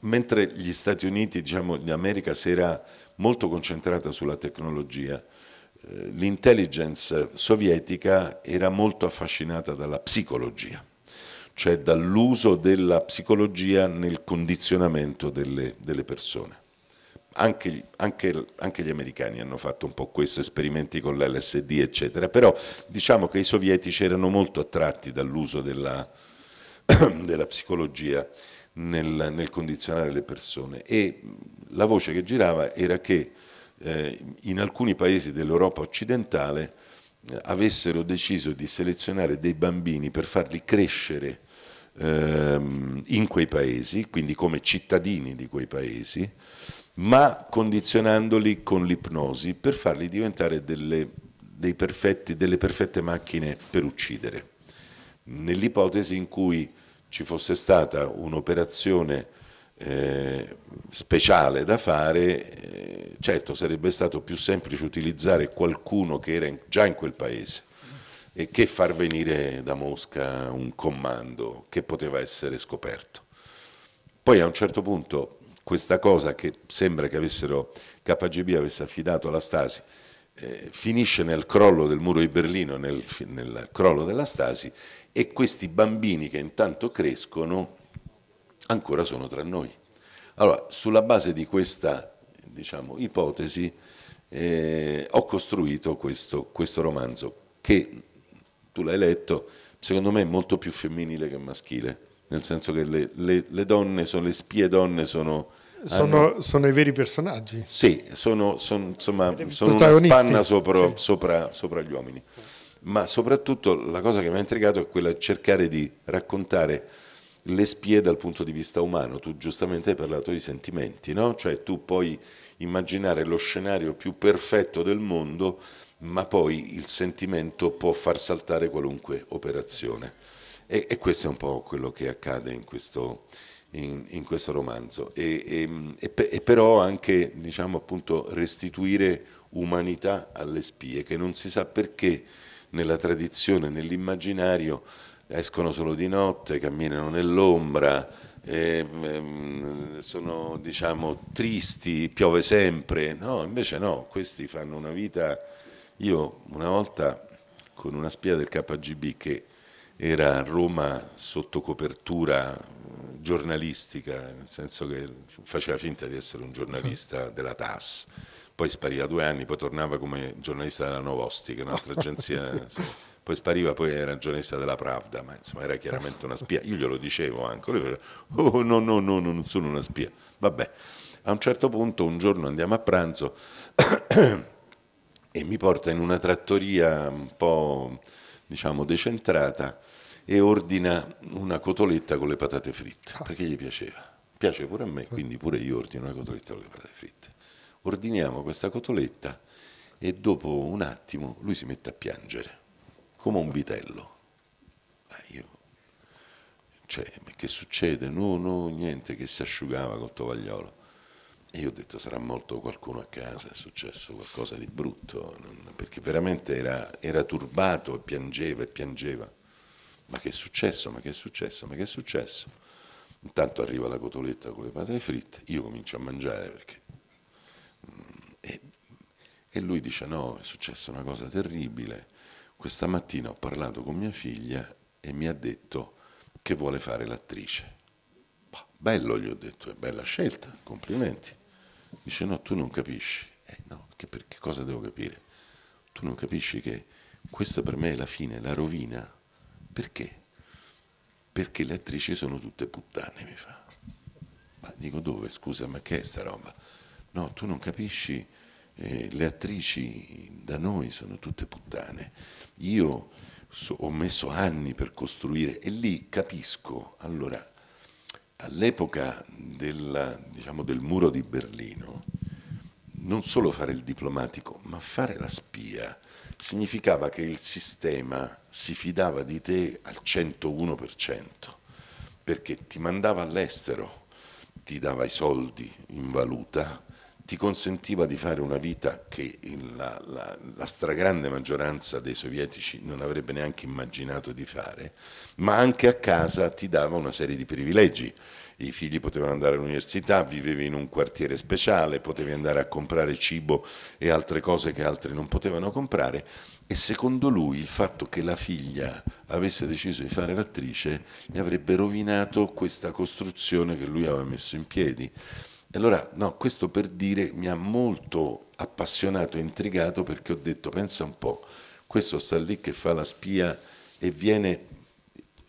Speaker 2: mentre gli Stati Uniti, diciamo, l'America si era molto concentrata sulla tecnologia, eh, l'intelligence sovietica era molto affascinata dalla psicologia, cioè dall'uso della psicologia nel condizionamento delle, delle persone. Anche, anche, anche, gli americani hanno fatto un po' questo, esperimenti con l'LSD eccetera, però diciamo che i sovietici erano molto attratti dall'uso della, della psicologia nel, nel condizionare le persone e la voce che girava era che eh, in alcuni paesi dell'Europa occidentale eh, avessero deciso di selezionare dei bambini per farli crescere ehm, in quei paesi, quindi come cittadini di quei paesi, ma condizionandoli con l'ipnosi per farli diventare delle, perfetti, delle perfette macchine per uccidere, nell'ipotesi in cui ci fosse stata un'operazione eh, speciale da fare, eh, certo sarebbe stato più semplice utilizzare qualcuno che era in, già in quel paese e che far venire da Mosca un comando che poteva essere scoperto. Poi a un certo punto questa cosa che sembra che avessero, KGB avesse affidato alla Stasi eh, finisce nel crollo del muro di Berlino, nel, nel crollo della Stasi e questi bambini che intanto crescono ancora sono tra noi. Allora, sulla base di questa diciamo, ipotesi eh, ho costruito questo, questo romanzo che, tu l'hai letto, secondo me è molto più femminile che maschile, nel senso che le, le, le donne, sono, le spie donne sono... Sono, hanno,
Speaker 1: sono, i veri personaggi.
Speaker 2: Sì, sono, sono, insomma, sono una spanna sopra, sì. sopra, sopra gli uomini ma soprattutto la cosa che mi ha intrigato è quella di cercare di raccontare le spie dal punto di vista umano. Tu giustamente hai parlato di sentimenti, no? Cioè tu puoi immaginare lo scenario più perfetto del mondo, ma poi il sentimento può far saltare qualunque operazione. E, e questo è un po' quello che accade in questo, in, in questo romanzo. E, e, e, però anche, diciamo appunto, restituire umanità alle spie, che non si sa perché nella tradizione, nell'immaginario, escono solo di notte, camminano nell'ombra, ehm, sono diciamo tristi, piove sempre, no, invece no, questi fanno una vita, io una volta con una spia del KGB che era a Roma sotto copertura eh, giornalistica, nel senso che faceva finta di essere un giornalista della TAS, poi spariva due anni, poi tornava come giornalista della Novosti, che è un'altra agenzia, sì. Sì. poi spariva, poi era giornalista della Pravda, ma insomma era chiaramente una spia, io glielo dicevo anche, lui diceva, oh no, no, no, non sono una spia, vabbè. A un certo punto un giorno andiamo a pranzo e mi porta in una trattoria un po' diciamo decentrata e ordina una cotoletta con le patate fritte, ah. perché gli piaceva. Piace pure a me, quindi pure io ordino una cotoletta con le patate fritte ordiniamo questa cotoletta e dopo un attimo lui si mette a piangere, come un vitello. Ma eh, io, cioè, ma che succede? No, no, niente, che si asciugava col tovagliolo. E io ho detto sarà morto qualcuno a casa, è successo qualcosa di brutto, perché veramente era, era turbato e piangeva e piangeva. Ma che è successo? Ma che è successo? Ma che è successo? Intanto arriva la cotoletta con le patate fritte, io comincio a mangiare perché e lui dice no, è successa una cosa terribile, questa mattina ho parlato con mia figlia e mi ha detto che vuole fare l'attrice. Bello, gli ho detto, è bella scelta, complimenti. Dice no, tu non capisci. Eh no, che, per, che cosa devo capire? Tu non capisci che questa per me è la fine, la rovina. Perché? Perché le attrici sono tutte puttane, mi fa. Ma dico dove, scusa, ma che è sta roba? No, tu non capisci eh, le attrici da noi sono tutte puttane. Io so, ho messo anni per costruire e lì capisco, allora, all'epoca diciamo, del muro di Berlino, non solo fare il diplomatico, ma fare la spia significava che il sistema si fidava di te al 101%, perché ti mandava all'estero, ti dava i soldi in valuta, ti consentiva di fare una vita che la, la, la, stragrande maggioranza dei sovietici non avrebbe neanche immaginato di fare, ma anche a casa ti dava una serie di privilegi. I figli potevano andare all'università, vivevi in un quartiere speciale, potevi andare a comprare cibo e altre cose che altri non potevano comprare e secondo lui il fatto che la figlia avesse deciso di fare l'attrice gli avrebbe rovinato questa costruzione che lui aveva messo in piedi allora, no, questo per dire mi ha molto appassionato, intrigato, perché ho detto, pensa un po', questo sta lì che fa la spia e viene,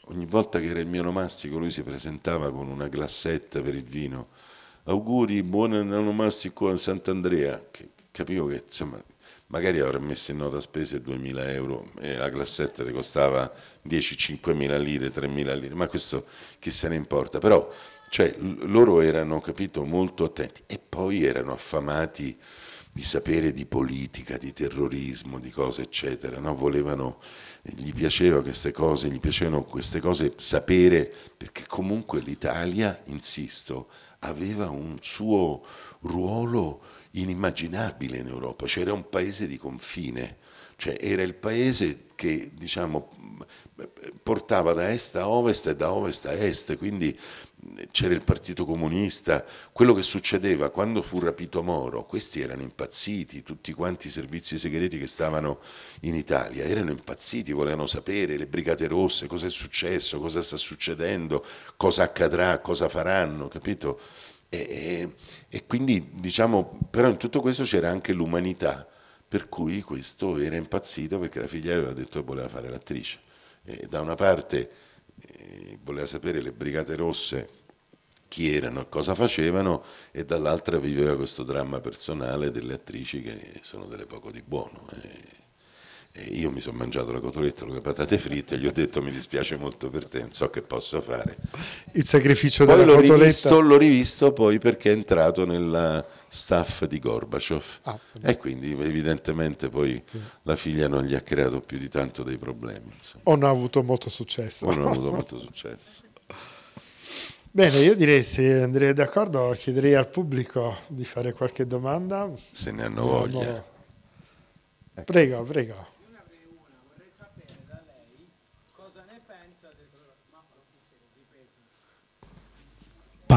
Speaker 2: ogni volta che era il mio nomastico lui si presentava con una glassetta per il vino, auguri, buon nomastico a Sant'Andrea, che capivo che insomma magari avrà messo in nota spese 2.000 euro e la glassetta ti costava 10-5.000 lire, 3.000 lire, ma questo chi se ne importa, però cioè loro erano, capito, molto attenti e poi erano affamati di sapere di politica, di terrorismo, di cose eccetera, no? Volevano, eh, gli piaceva queste cose, gli piacevano queste cose sapere, perché comunque l'Italia, insisto, aveva un suo ruolo inimmaginabile in Europa, cioè era un paese di confine, cioè era il paese che diciamo, portava da est a ovest e da ovest a est, quindi c'era il Partito Comunista, quello che succedeva quando fu rapito Moro, questi erano impazziti, tutti quanti i servizi segreti che stavano in Italia, erano impazziti, volevano sapere le Brigate Rosse, cosa è successo, cosa sta succedendo, cosa accadrà, cosa faranno, capito? E, e, e quindi diciamo, però in tutto questo c'era anche l'umanità, per cui questo era impazzito perché la figlia aveva detto che voleva fare l'attrice. da una parte eh, voleva sapere le Brigate Rosse chi erano e cosa facevano e dall'altra viveva questo dramma personale delle attrici che sono delle poco di buono. Eh io mi sono mangiato la cotoletta con le patate fritte e gli ho detto mi dispiace molto per te, non so che posso fare. Il sacrificio poi della l'ho cotoletta? Rivisto, l'ho rivisto poi perché è entrato nella staff di Gorbaciov ah, e quindi evidentemente poi sì. la figlia non gli ha creato più di tanto dei problemi. Insomma.
Speaker 1: O non ha avuto molto successo. O non ha avuto molto successo. Bene, io direi se Andrea è d'accordo chiederei al pubblico di fare qualche domanda. Se ne hanno voglia. Prego, prego.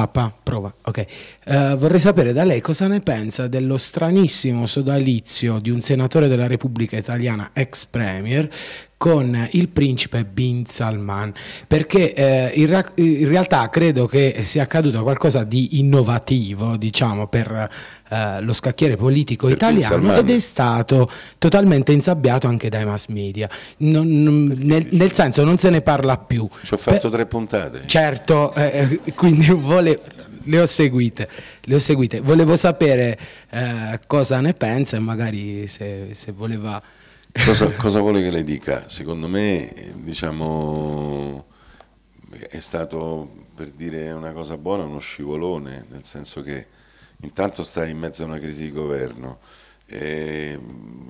Speaker 1: Papa, prova, ok. Uh, vorrei sapere da lei cosa ne pensa dello stranissimo sodalizio di un senatore della Repubblica Italiana, ex premier, con il principe Bin Salman, perché eh, in, in, realtà credo che sia accaduto qualcosa di innovativo, diciamo, per eh, lo scacchiere politico per italiano ed è stato totalmente insabbiato anche dai mass media, non, nel, nel, senso non se ne parla più.
Speaker 2: Ci ho fatto Beh, tre puntate.
Speaker 1: Certo, eh, eh quindi vole, le ho, seguite, le ho seguite, volevo sapere eh, cosa ne pensa e magari se, se voleva... Cosa,
Speaker 2: cosa, vuole che le dica? Secondo me, diciamo, è stato per dire una cosa buona uno scivolone, nel senso che intanto stai in mezzo a una crisi di governo, eh,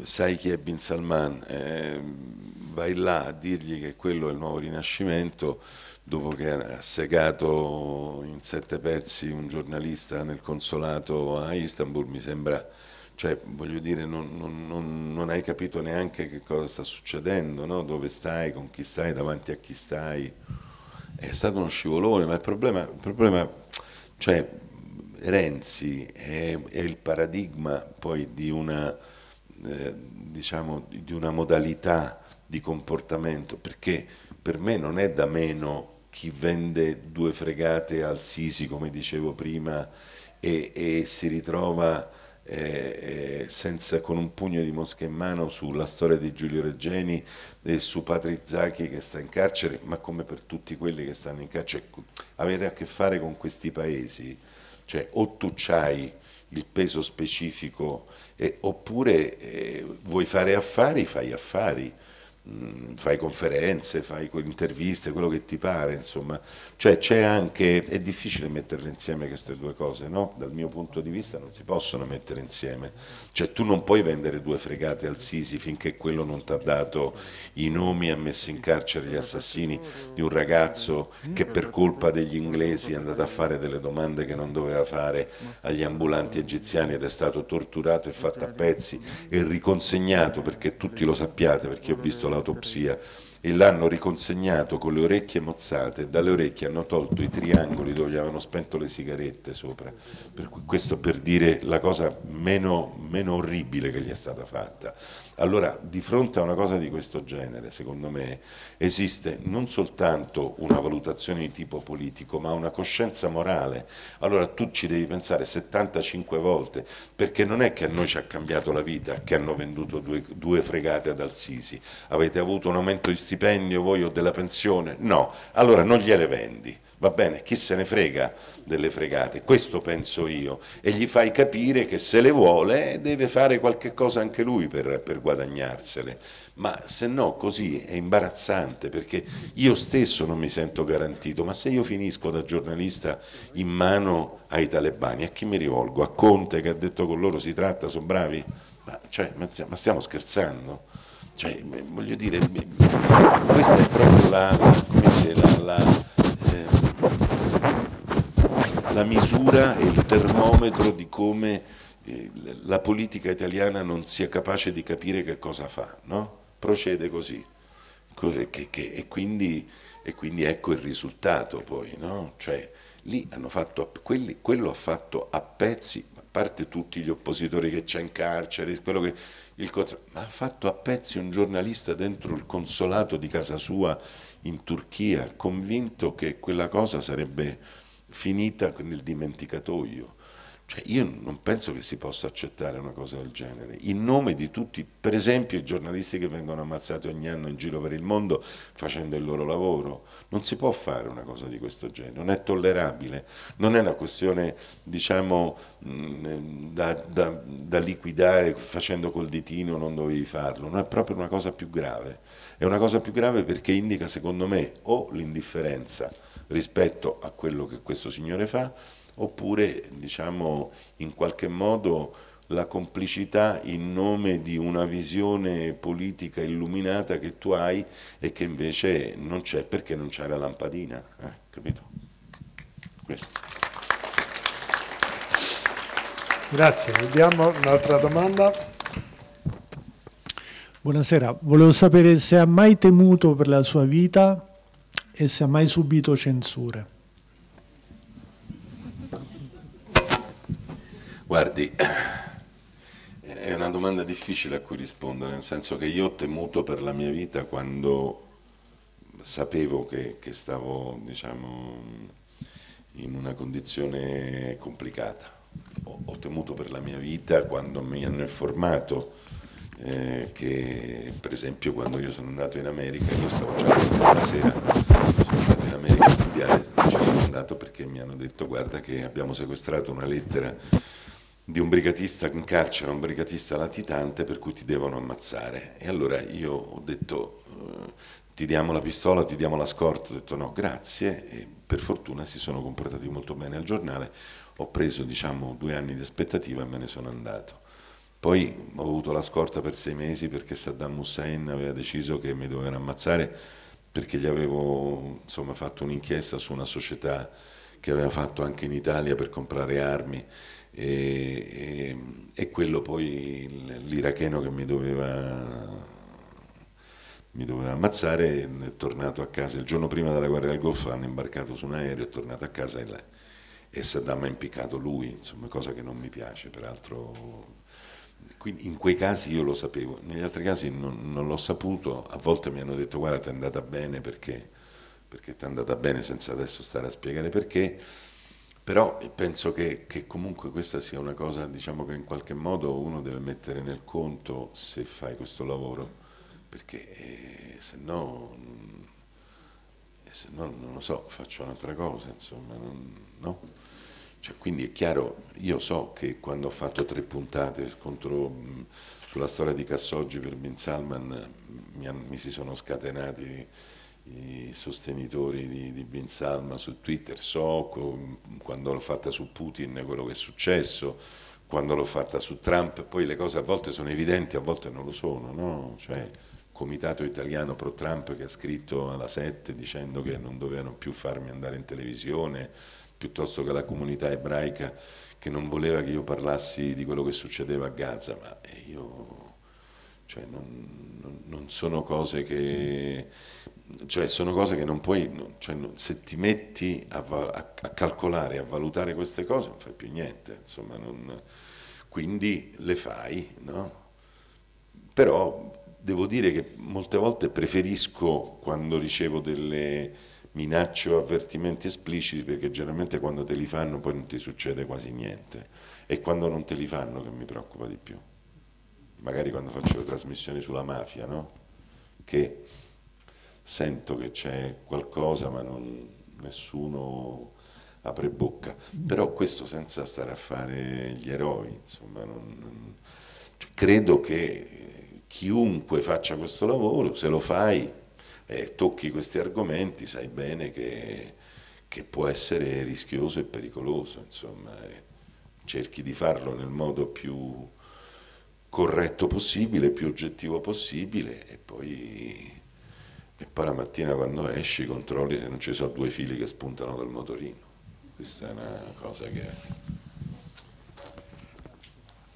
Speaker 2: sai chi è Bin Salman, eh, vai là a dirgli che quello è il nuovo rinascimento dopo che ha segato in sette pezzi un giornalista nel consolato a Istanbul, mi sembra, cioè voglio dire, non, non, non hai capito neanche che cosa sta succedendo, no? dove stai, con chi stai, davanti a chi stai. È stato uno scivolone, ma il problema, il problema cioè, Renzi è, è il paradigma poi di una, eh, diciamo, di una modalità di comportamento, perché per me non è da meno chi vende due fregate al Sisi, come dicevo prima, e, e si ritrova eh, eh senza, con un pugno di mosca in mano sulla storia di Giulio Reggeni e su Patrick Zacchi che sta in carcere, ma come per tutti quelli che stanno in carcere. Ecco, avere a che fare con questi paesi cioè o tu hai il peso specifico eh, oppure eh, vuoi fare affari, fai affari. Mm, fai conferenze, fai interviste, quello che ti pare, insomma, cioè c'è anche, è difficile metterle insieme queste due cose, no? Dal mio punto di vista non si possono mettere insieme, cioè tu non puoi vendere due fregate al Sisi finché quello non ti ha dato i nomi, ha messo in carcere gli assassini di un ragazzo che per colpa degli inglesi è andato a fare delle domande che non doveva fare agli ambulanti egiziani ed è stato torturato e fatto a pezzi e riconsegnato perché tutti lo sappiate, perché ho visto la autopsia e l'hanno riconsegnato con le orecchie mozzate, dalle orecchie hanno tolto i triangoli dove gli avevano spento le sigarette sopra, per questo per dire la cosa meno, meno orribile che gli è stata fatta. Allora di fronte a una cosa di questo genere, secondo me, esiste non soltanto una valutazione di tipo politico, ma una coscienza morale. Allora tu ci devi pensare 75 volte, perché non è che a noi ci ha cambiato la vita, che hanno venduto due, due fregate ad Al-Sisi, avete avuto un aumento di stipendio voi o della pensione? No, allora non gliele vendi va bene, chi se ne frega delle fregate, questo penso io, e gli fai capire che se le vuole deve fare qualche cosa anche lui per, per guadagnarsele, ma se no così è imbarazzante perché io stesso non mi sento garantito, ma se io finisco da giornalista in mano ai talebani, a chi mi rivolgo? A Conte che ha detto con loro si tratta, sono bravi? Ma, cioè, ma stiamo scherzando? Cioè, voglio dire, questa è proprio la, la, la la misura e il termometro di come eh, la politica italiana non sia capace di capire che cosa fa, no? procede così che, che, e, quindi, e, quindi, ecco il risultato poi, no? cioè, lì hanno fatto, quelli, quello ha fatto a pezzi, a parte tutti gli oppositori che c'è in carcere, che, il, ma ha fatto a pezzi un giornalista dentro il consolato di casa sua in Turchia, convinto che quella cosa sarebbe finita nel dimenticatoio. Cioè io non penso che si possa accettare una cosa del genere, in nome di tutti, per esempio i giornalisti che vengono ammazzati ogni anno in giro per il mondo facendo il loro lavoro, non si può fare una cosa di questo genere, non è tollerabile, non è una questione diciamo, mm, eh, da, da, da liquidare facendo col ditino non dovevi farlo, non è proprio una cosa più grave, è una cosa più grave perché indica secondo me o l'indifferenza, rispetto a quello che questo signore fa, oppure diciamo in qualche modo la complicità in nome di una visione politica illuminata che tu hai e che invece non c'è perché non c'è la lampadina, eh, capito? Questo.
Speaker 1: Grazie, vediamo un'altra domanda. Buonasera, volevo sapere se ha mai temuto per la sua vita e se ha mai subito censure.
Speaker 2: Guardi, è una domanda difficile a cui rispondere, nel senso che io ho temuto per la mia vita quando sapevo che, che stavo, diciamo, in una condizione complicata. Ho, ho, temuto per la mia vita quando mi hanno informato eh, che, per esempio, quando io sono andato in America, io stavo già la sera America a studiare, ci sono andato perché mi hanno detto guarda che abbiamo sequestrato una lettera di un brigatista in carcere, un brigatista latitante per cui ti devono ammazzare. E allora io ho detto eh, ti diamo la pistola, ti diamo la scorta, ho detto no grazie e per fortuna si sono comportati molto bene al giornale, ho preso diciamo due anni di aspettativa e me ne sono andato. Poi ho avuto la scorta per sei mesi perché Saddam Hussein aveva deciso che mi dovevano ammazzare perché gli avevo insomma, fatto un'inchiesta su una società che aveva fatto anche in Italia per comprare armi e, e, e quello poi l'iracheno che mi doveva, mi doveva ammazzare è tornato a casa il giorno prima della guerra del Golfo hanno imbarcato su un aereo è tornato a casa e, e Saddam ha impiccato lui insomma cosa che non mi piace peraltro quindi in quei casi io lo sapevo, negli altri casi non, non l'ho saputo, a volte mi hanno detto guarda ti è andata bene perché, perché ti è andata bene senza adesso stare a spiegare perché, però penso che, che, comunque questa sia una cosa diciamo, che in qualche modo uno deve mettere nel conto se fai questo lavoro, perché eh, se no... Eh, se no, non lo so, faccio un'altra cosa, insomma, non, no? Cioè, quindi è chiaro, io so che quando ho fatto tre puntate contro, sulla storia di Cassoggi per Bin Salman mi, mi si sono scatenati i sostenitori di, di Bin Salman su Twitter, so quando l'ho fatta su Putin quello che è successo, quando l'ho fatta su Trump, poi le cose a volte sono evidenti, a volte non lo sono, no? Cioè, comitato italiano pro Trump che ha scritto alla 7 dicendo che non dovevano più farmi andare in televisione, piuttosto che alla comunità ebraica che non voleva che io parlassi di quello che succedeva a Gaza, ma eh, io cioè non, non, sono cose che cioè sono cose che non puoi cioè se ti metti a, a, a, calcolare a valutare queste cose non fai più niente insomma non, quindi le fai no? però devo dire che molte volte preferisco quando ricevo delle minacce o avvertimenti espliciti perché generalmente quando te li fanno poi non ti succede quasi niente. È quando non te li fanno che mi preoccupa di più. Magari quando faccio le trasmissioni sulla mafia, no? Che sento che c'è qualcosa ma non, nessuno apre bocca. Però questo senza stare a fare gli eroi, insomma, non, non, cioè, credo che chiunque faccia questo lavoro, se lo fai, eh, tocchi questi argomenti sai bene che, che, può essere rischioso e pericoloso, insomma, eh, cerchi di farlo nel modo più corretto possibile, più oggettivo possibile e poi, e poi la mattina quando esci controlli se non ci sono due fili che spuntano dal motorino. Questa è una cosa che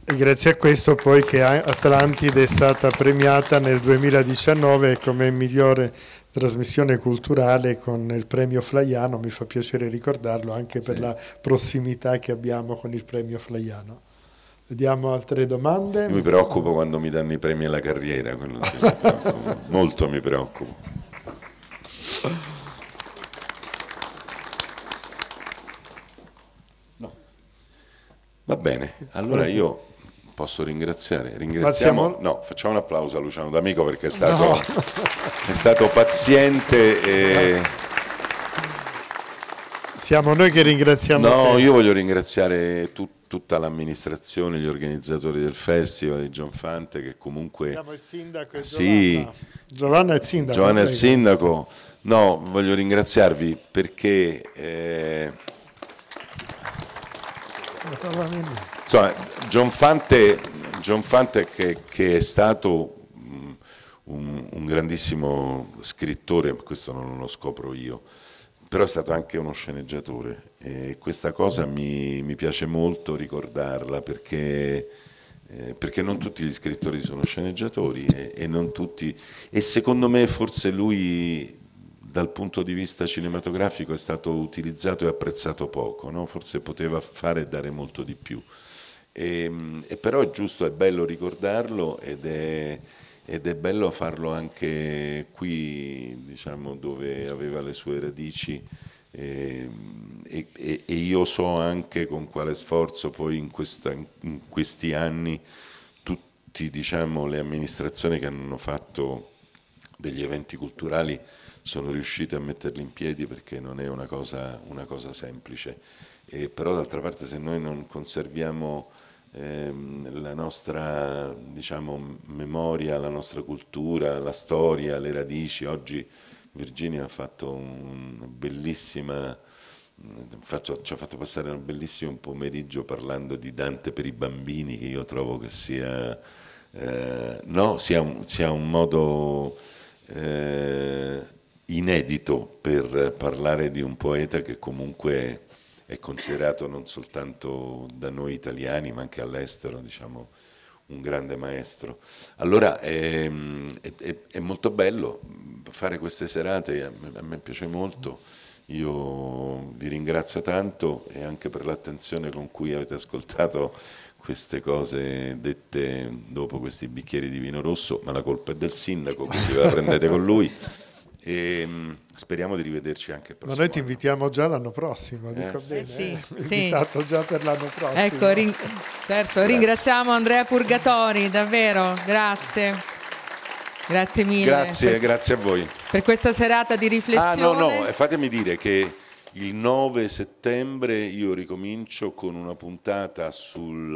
Speaker 1: grazie a questo poi che Atlantide è stata premiata nel 2019 come migliore trasmissione culturale con il premio Flaiano, mi fa piacere ricordarlo anche sì. per la prossimità che abbiamo con il premio Flaiano. Vediamo altre domande. Io mi preoccupo
Speaker 2: quando mi danno i premi alla carriera, mi molto mi preoccupo. No. Va bene, allora io posso ringraziare? Ringraziamo, no, facciamo un applauso a Luciano D'Amico perché è stato, no. è stato paziente e...
Speaker 1: Siamo noi che ringraziamo. No, te.
Speaker 2: io voglio ringraziare tutti tutta l'amministrazione, gli organizzatori del festival, di Gianfante che comunque... Siamo il sindaco e ah, sì.
Speaker 1: Giovanna. è il sindaco. Giovanna è il
Speaker 2: sindaco. No, voglio ringraziarvi perché eh, Certo, Insomma, John Fante, John Fante che, che, è stato un, un, grandissimo scrittore, questo non lo scopro io, però è stato anche uno sceneggiatore e questa cosa mm. mi, mi piace molto ricordarla perché, eh, perché, non tutti gli scrittori sono sceneggiatori e, e, tutti, e secondo me forse lui dal punto di vista cinematografico è stato utilizzato e apprezzato poco, no? forse poteva fare e dare molto di più. E, ehm, e però è giusto, è bello ricordarlo ed è, ed è bello farlo anche qui, diciamo, dove aveva le sue radici. Ehm, e, e, e, io so anche con quale sforzo poi in, questa, in questi anni tutte diciamo, le amministrazioni che hanno fatto degli eventi culturali sono riusciti a metterli in piedi perché non è una cosa, una cosa semplice. E però d'altra parte se noi non conserviamo ehm, la nostra diciamo, memoria, la nostra cultura, la storia, le radici, oggi Virginia ha fatto una bellissima... Mm, faccio, ci ha fatto passare un bellissimo pomeriggio parlando di Dante per i bambini che io trovo che sia, eh, no, sia, un, sia un modo eh, inedito per parlare di un poeta che comunque è considerato non soltanto da noi italiani ma anche all'estero, diciamo, un grande maestro. Allora ehm, è, è, è, molto bello fare queste serate, a me piace molto, io vi ringrazio tanto e anche per l'attenzione con cui avete ascoltato queste cose dette dopo questi bicchieri di vino rosso, ma la colpa è del sindaco, quindi la prendete con lui. E mm, speriamo di rivederci anche
Speaker 1: Ma noi ti invitiamo già l'anno prossimo, eh? dico bene. Eh sì, eh? sì. Invitato già per l'anno prossimo. Ecco, rin- certo, grazie. ringraziamo Andrea Purgatori, davvero, grazie. Grazie mille. Grazie, per,
Speaker 2: grazie a voi.
Speaker 1: Per questa serata di riflessione. Ah, no, no,
Speaker 2: fatemi dire che il 9 settembre io ricomincio con una puntata sui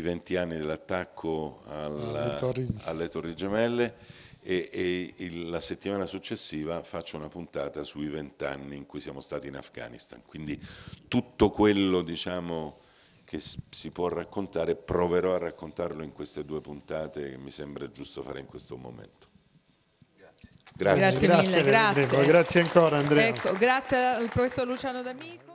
Speaker 2: 20 anni dell'attacco alla, alle, torri. alle Torri Gemelle e, e il, la settimana successiva faccio una puntata sui vent'anni in cui siamo stati in Afghanistan, quindi tutto quello diciamo, che si può raccontare proverò a raccontarlo in queste due puntate che mi sembra giusto fare in questo momento. Grazie. Grazie, grazie mille, grazie. Grazie ancora Andrea. Ecco,
Speaker 1: grazie al professor Luciano D'Amico.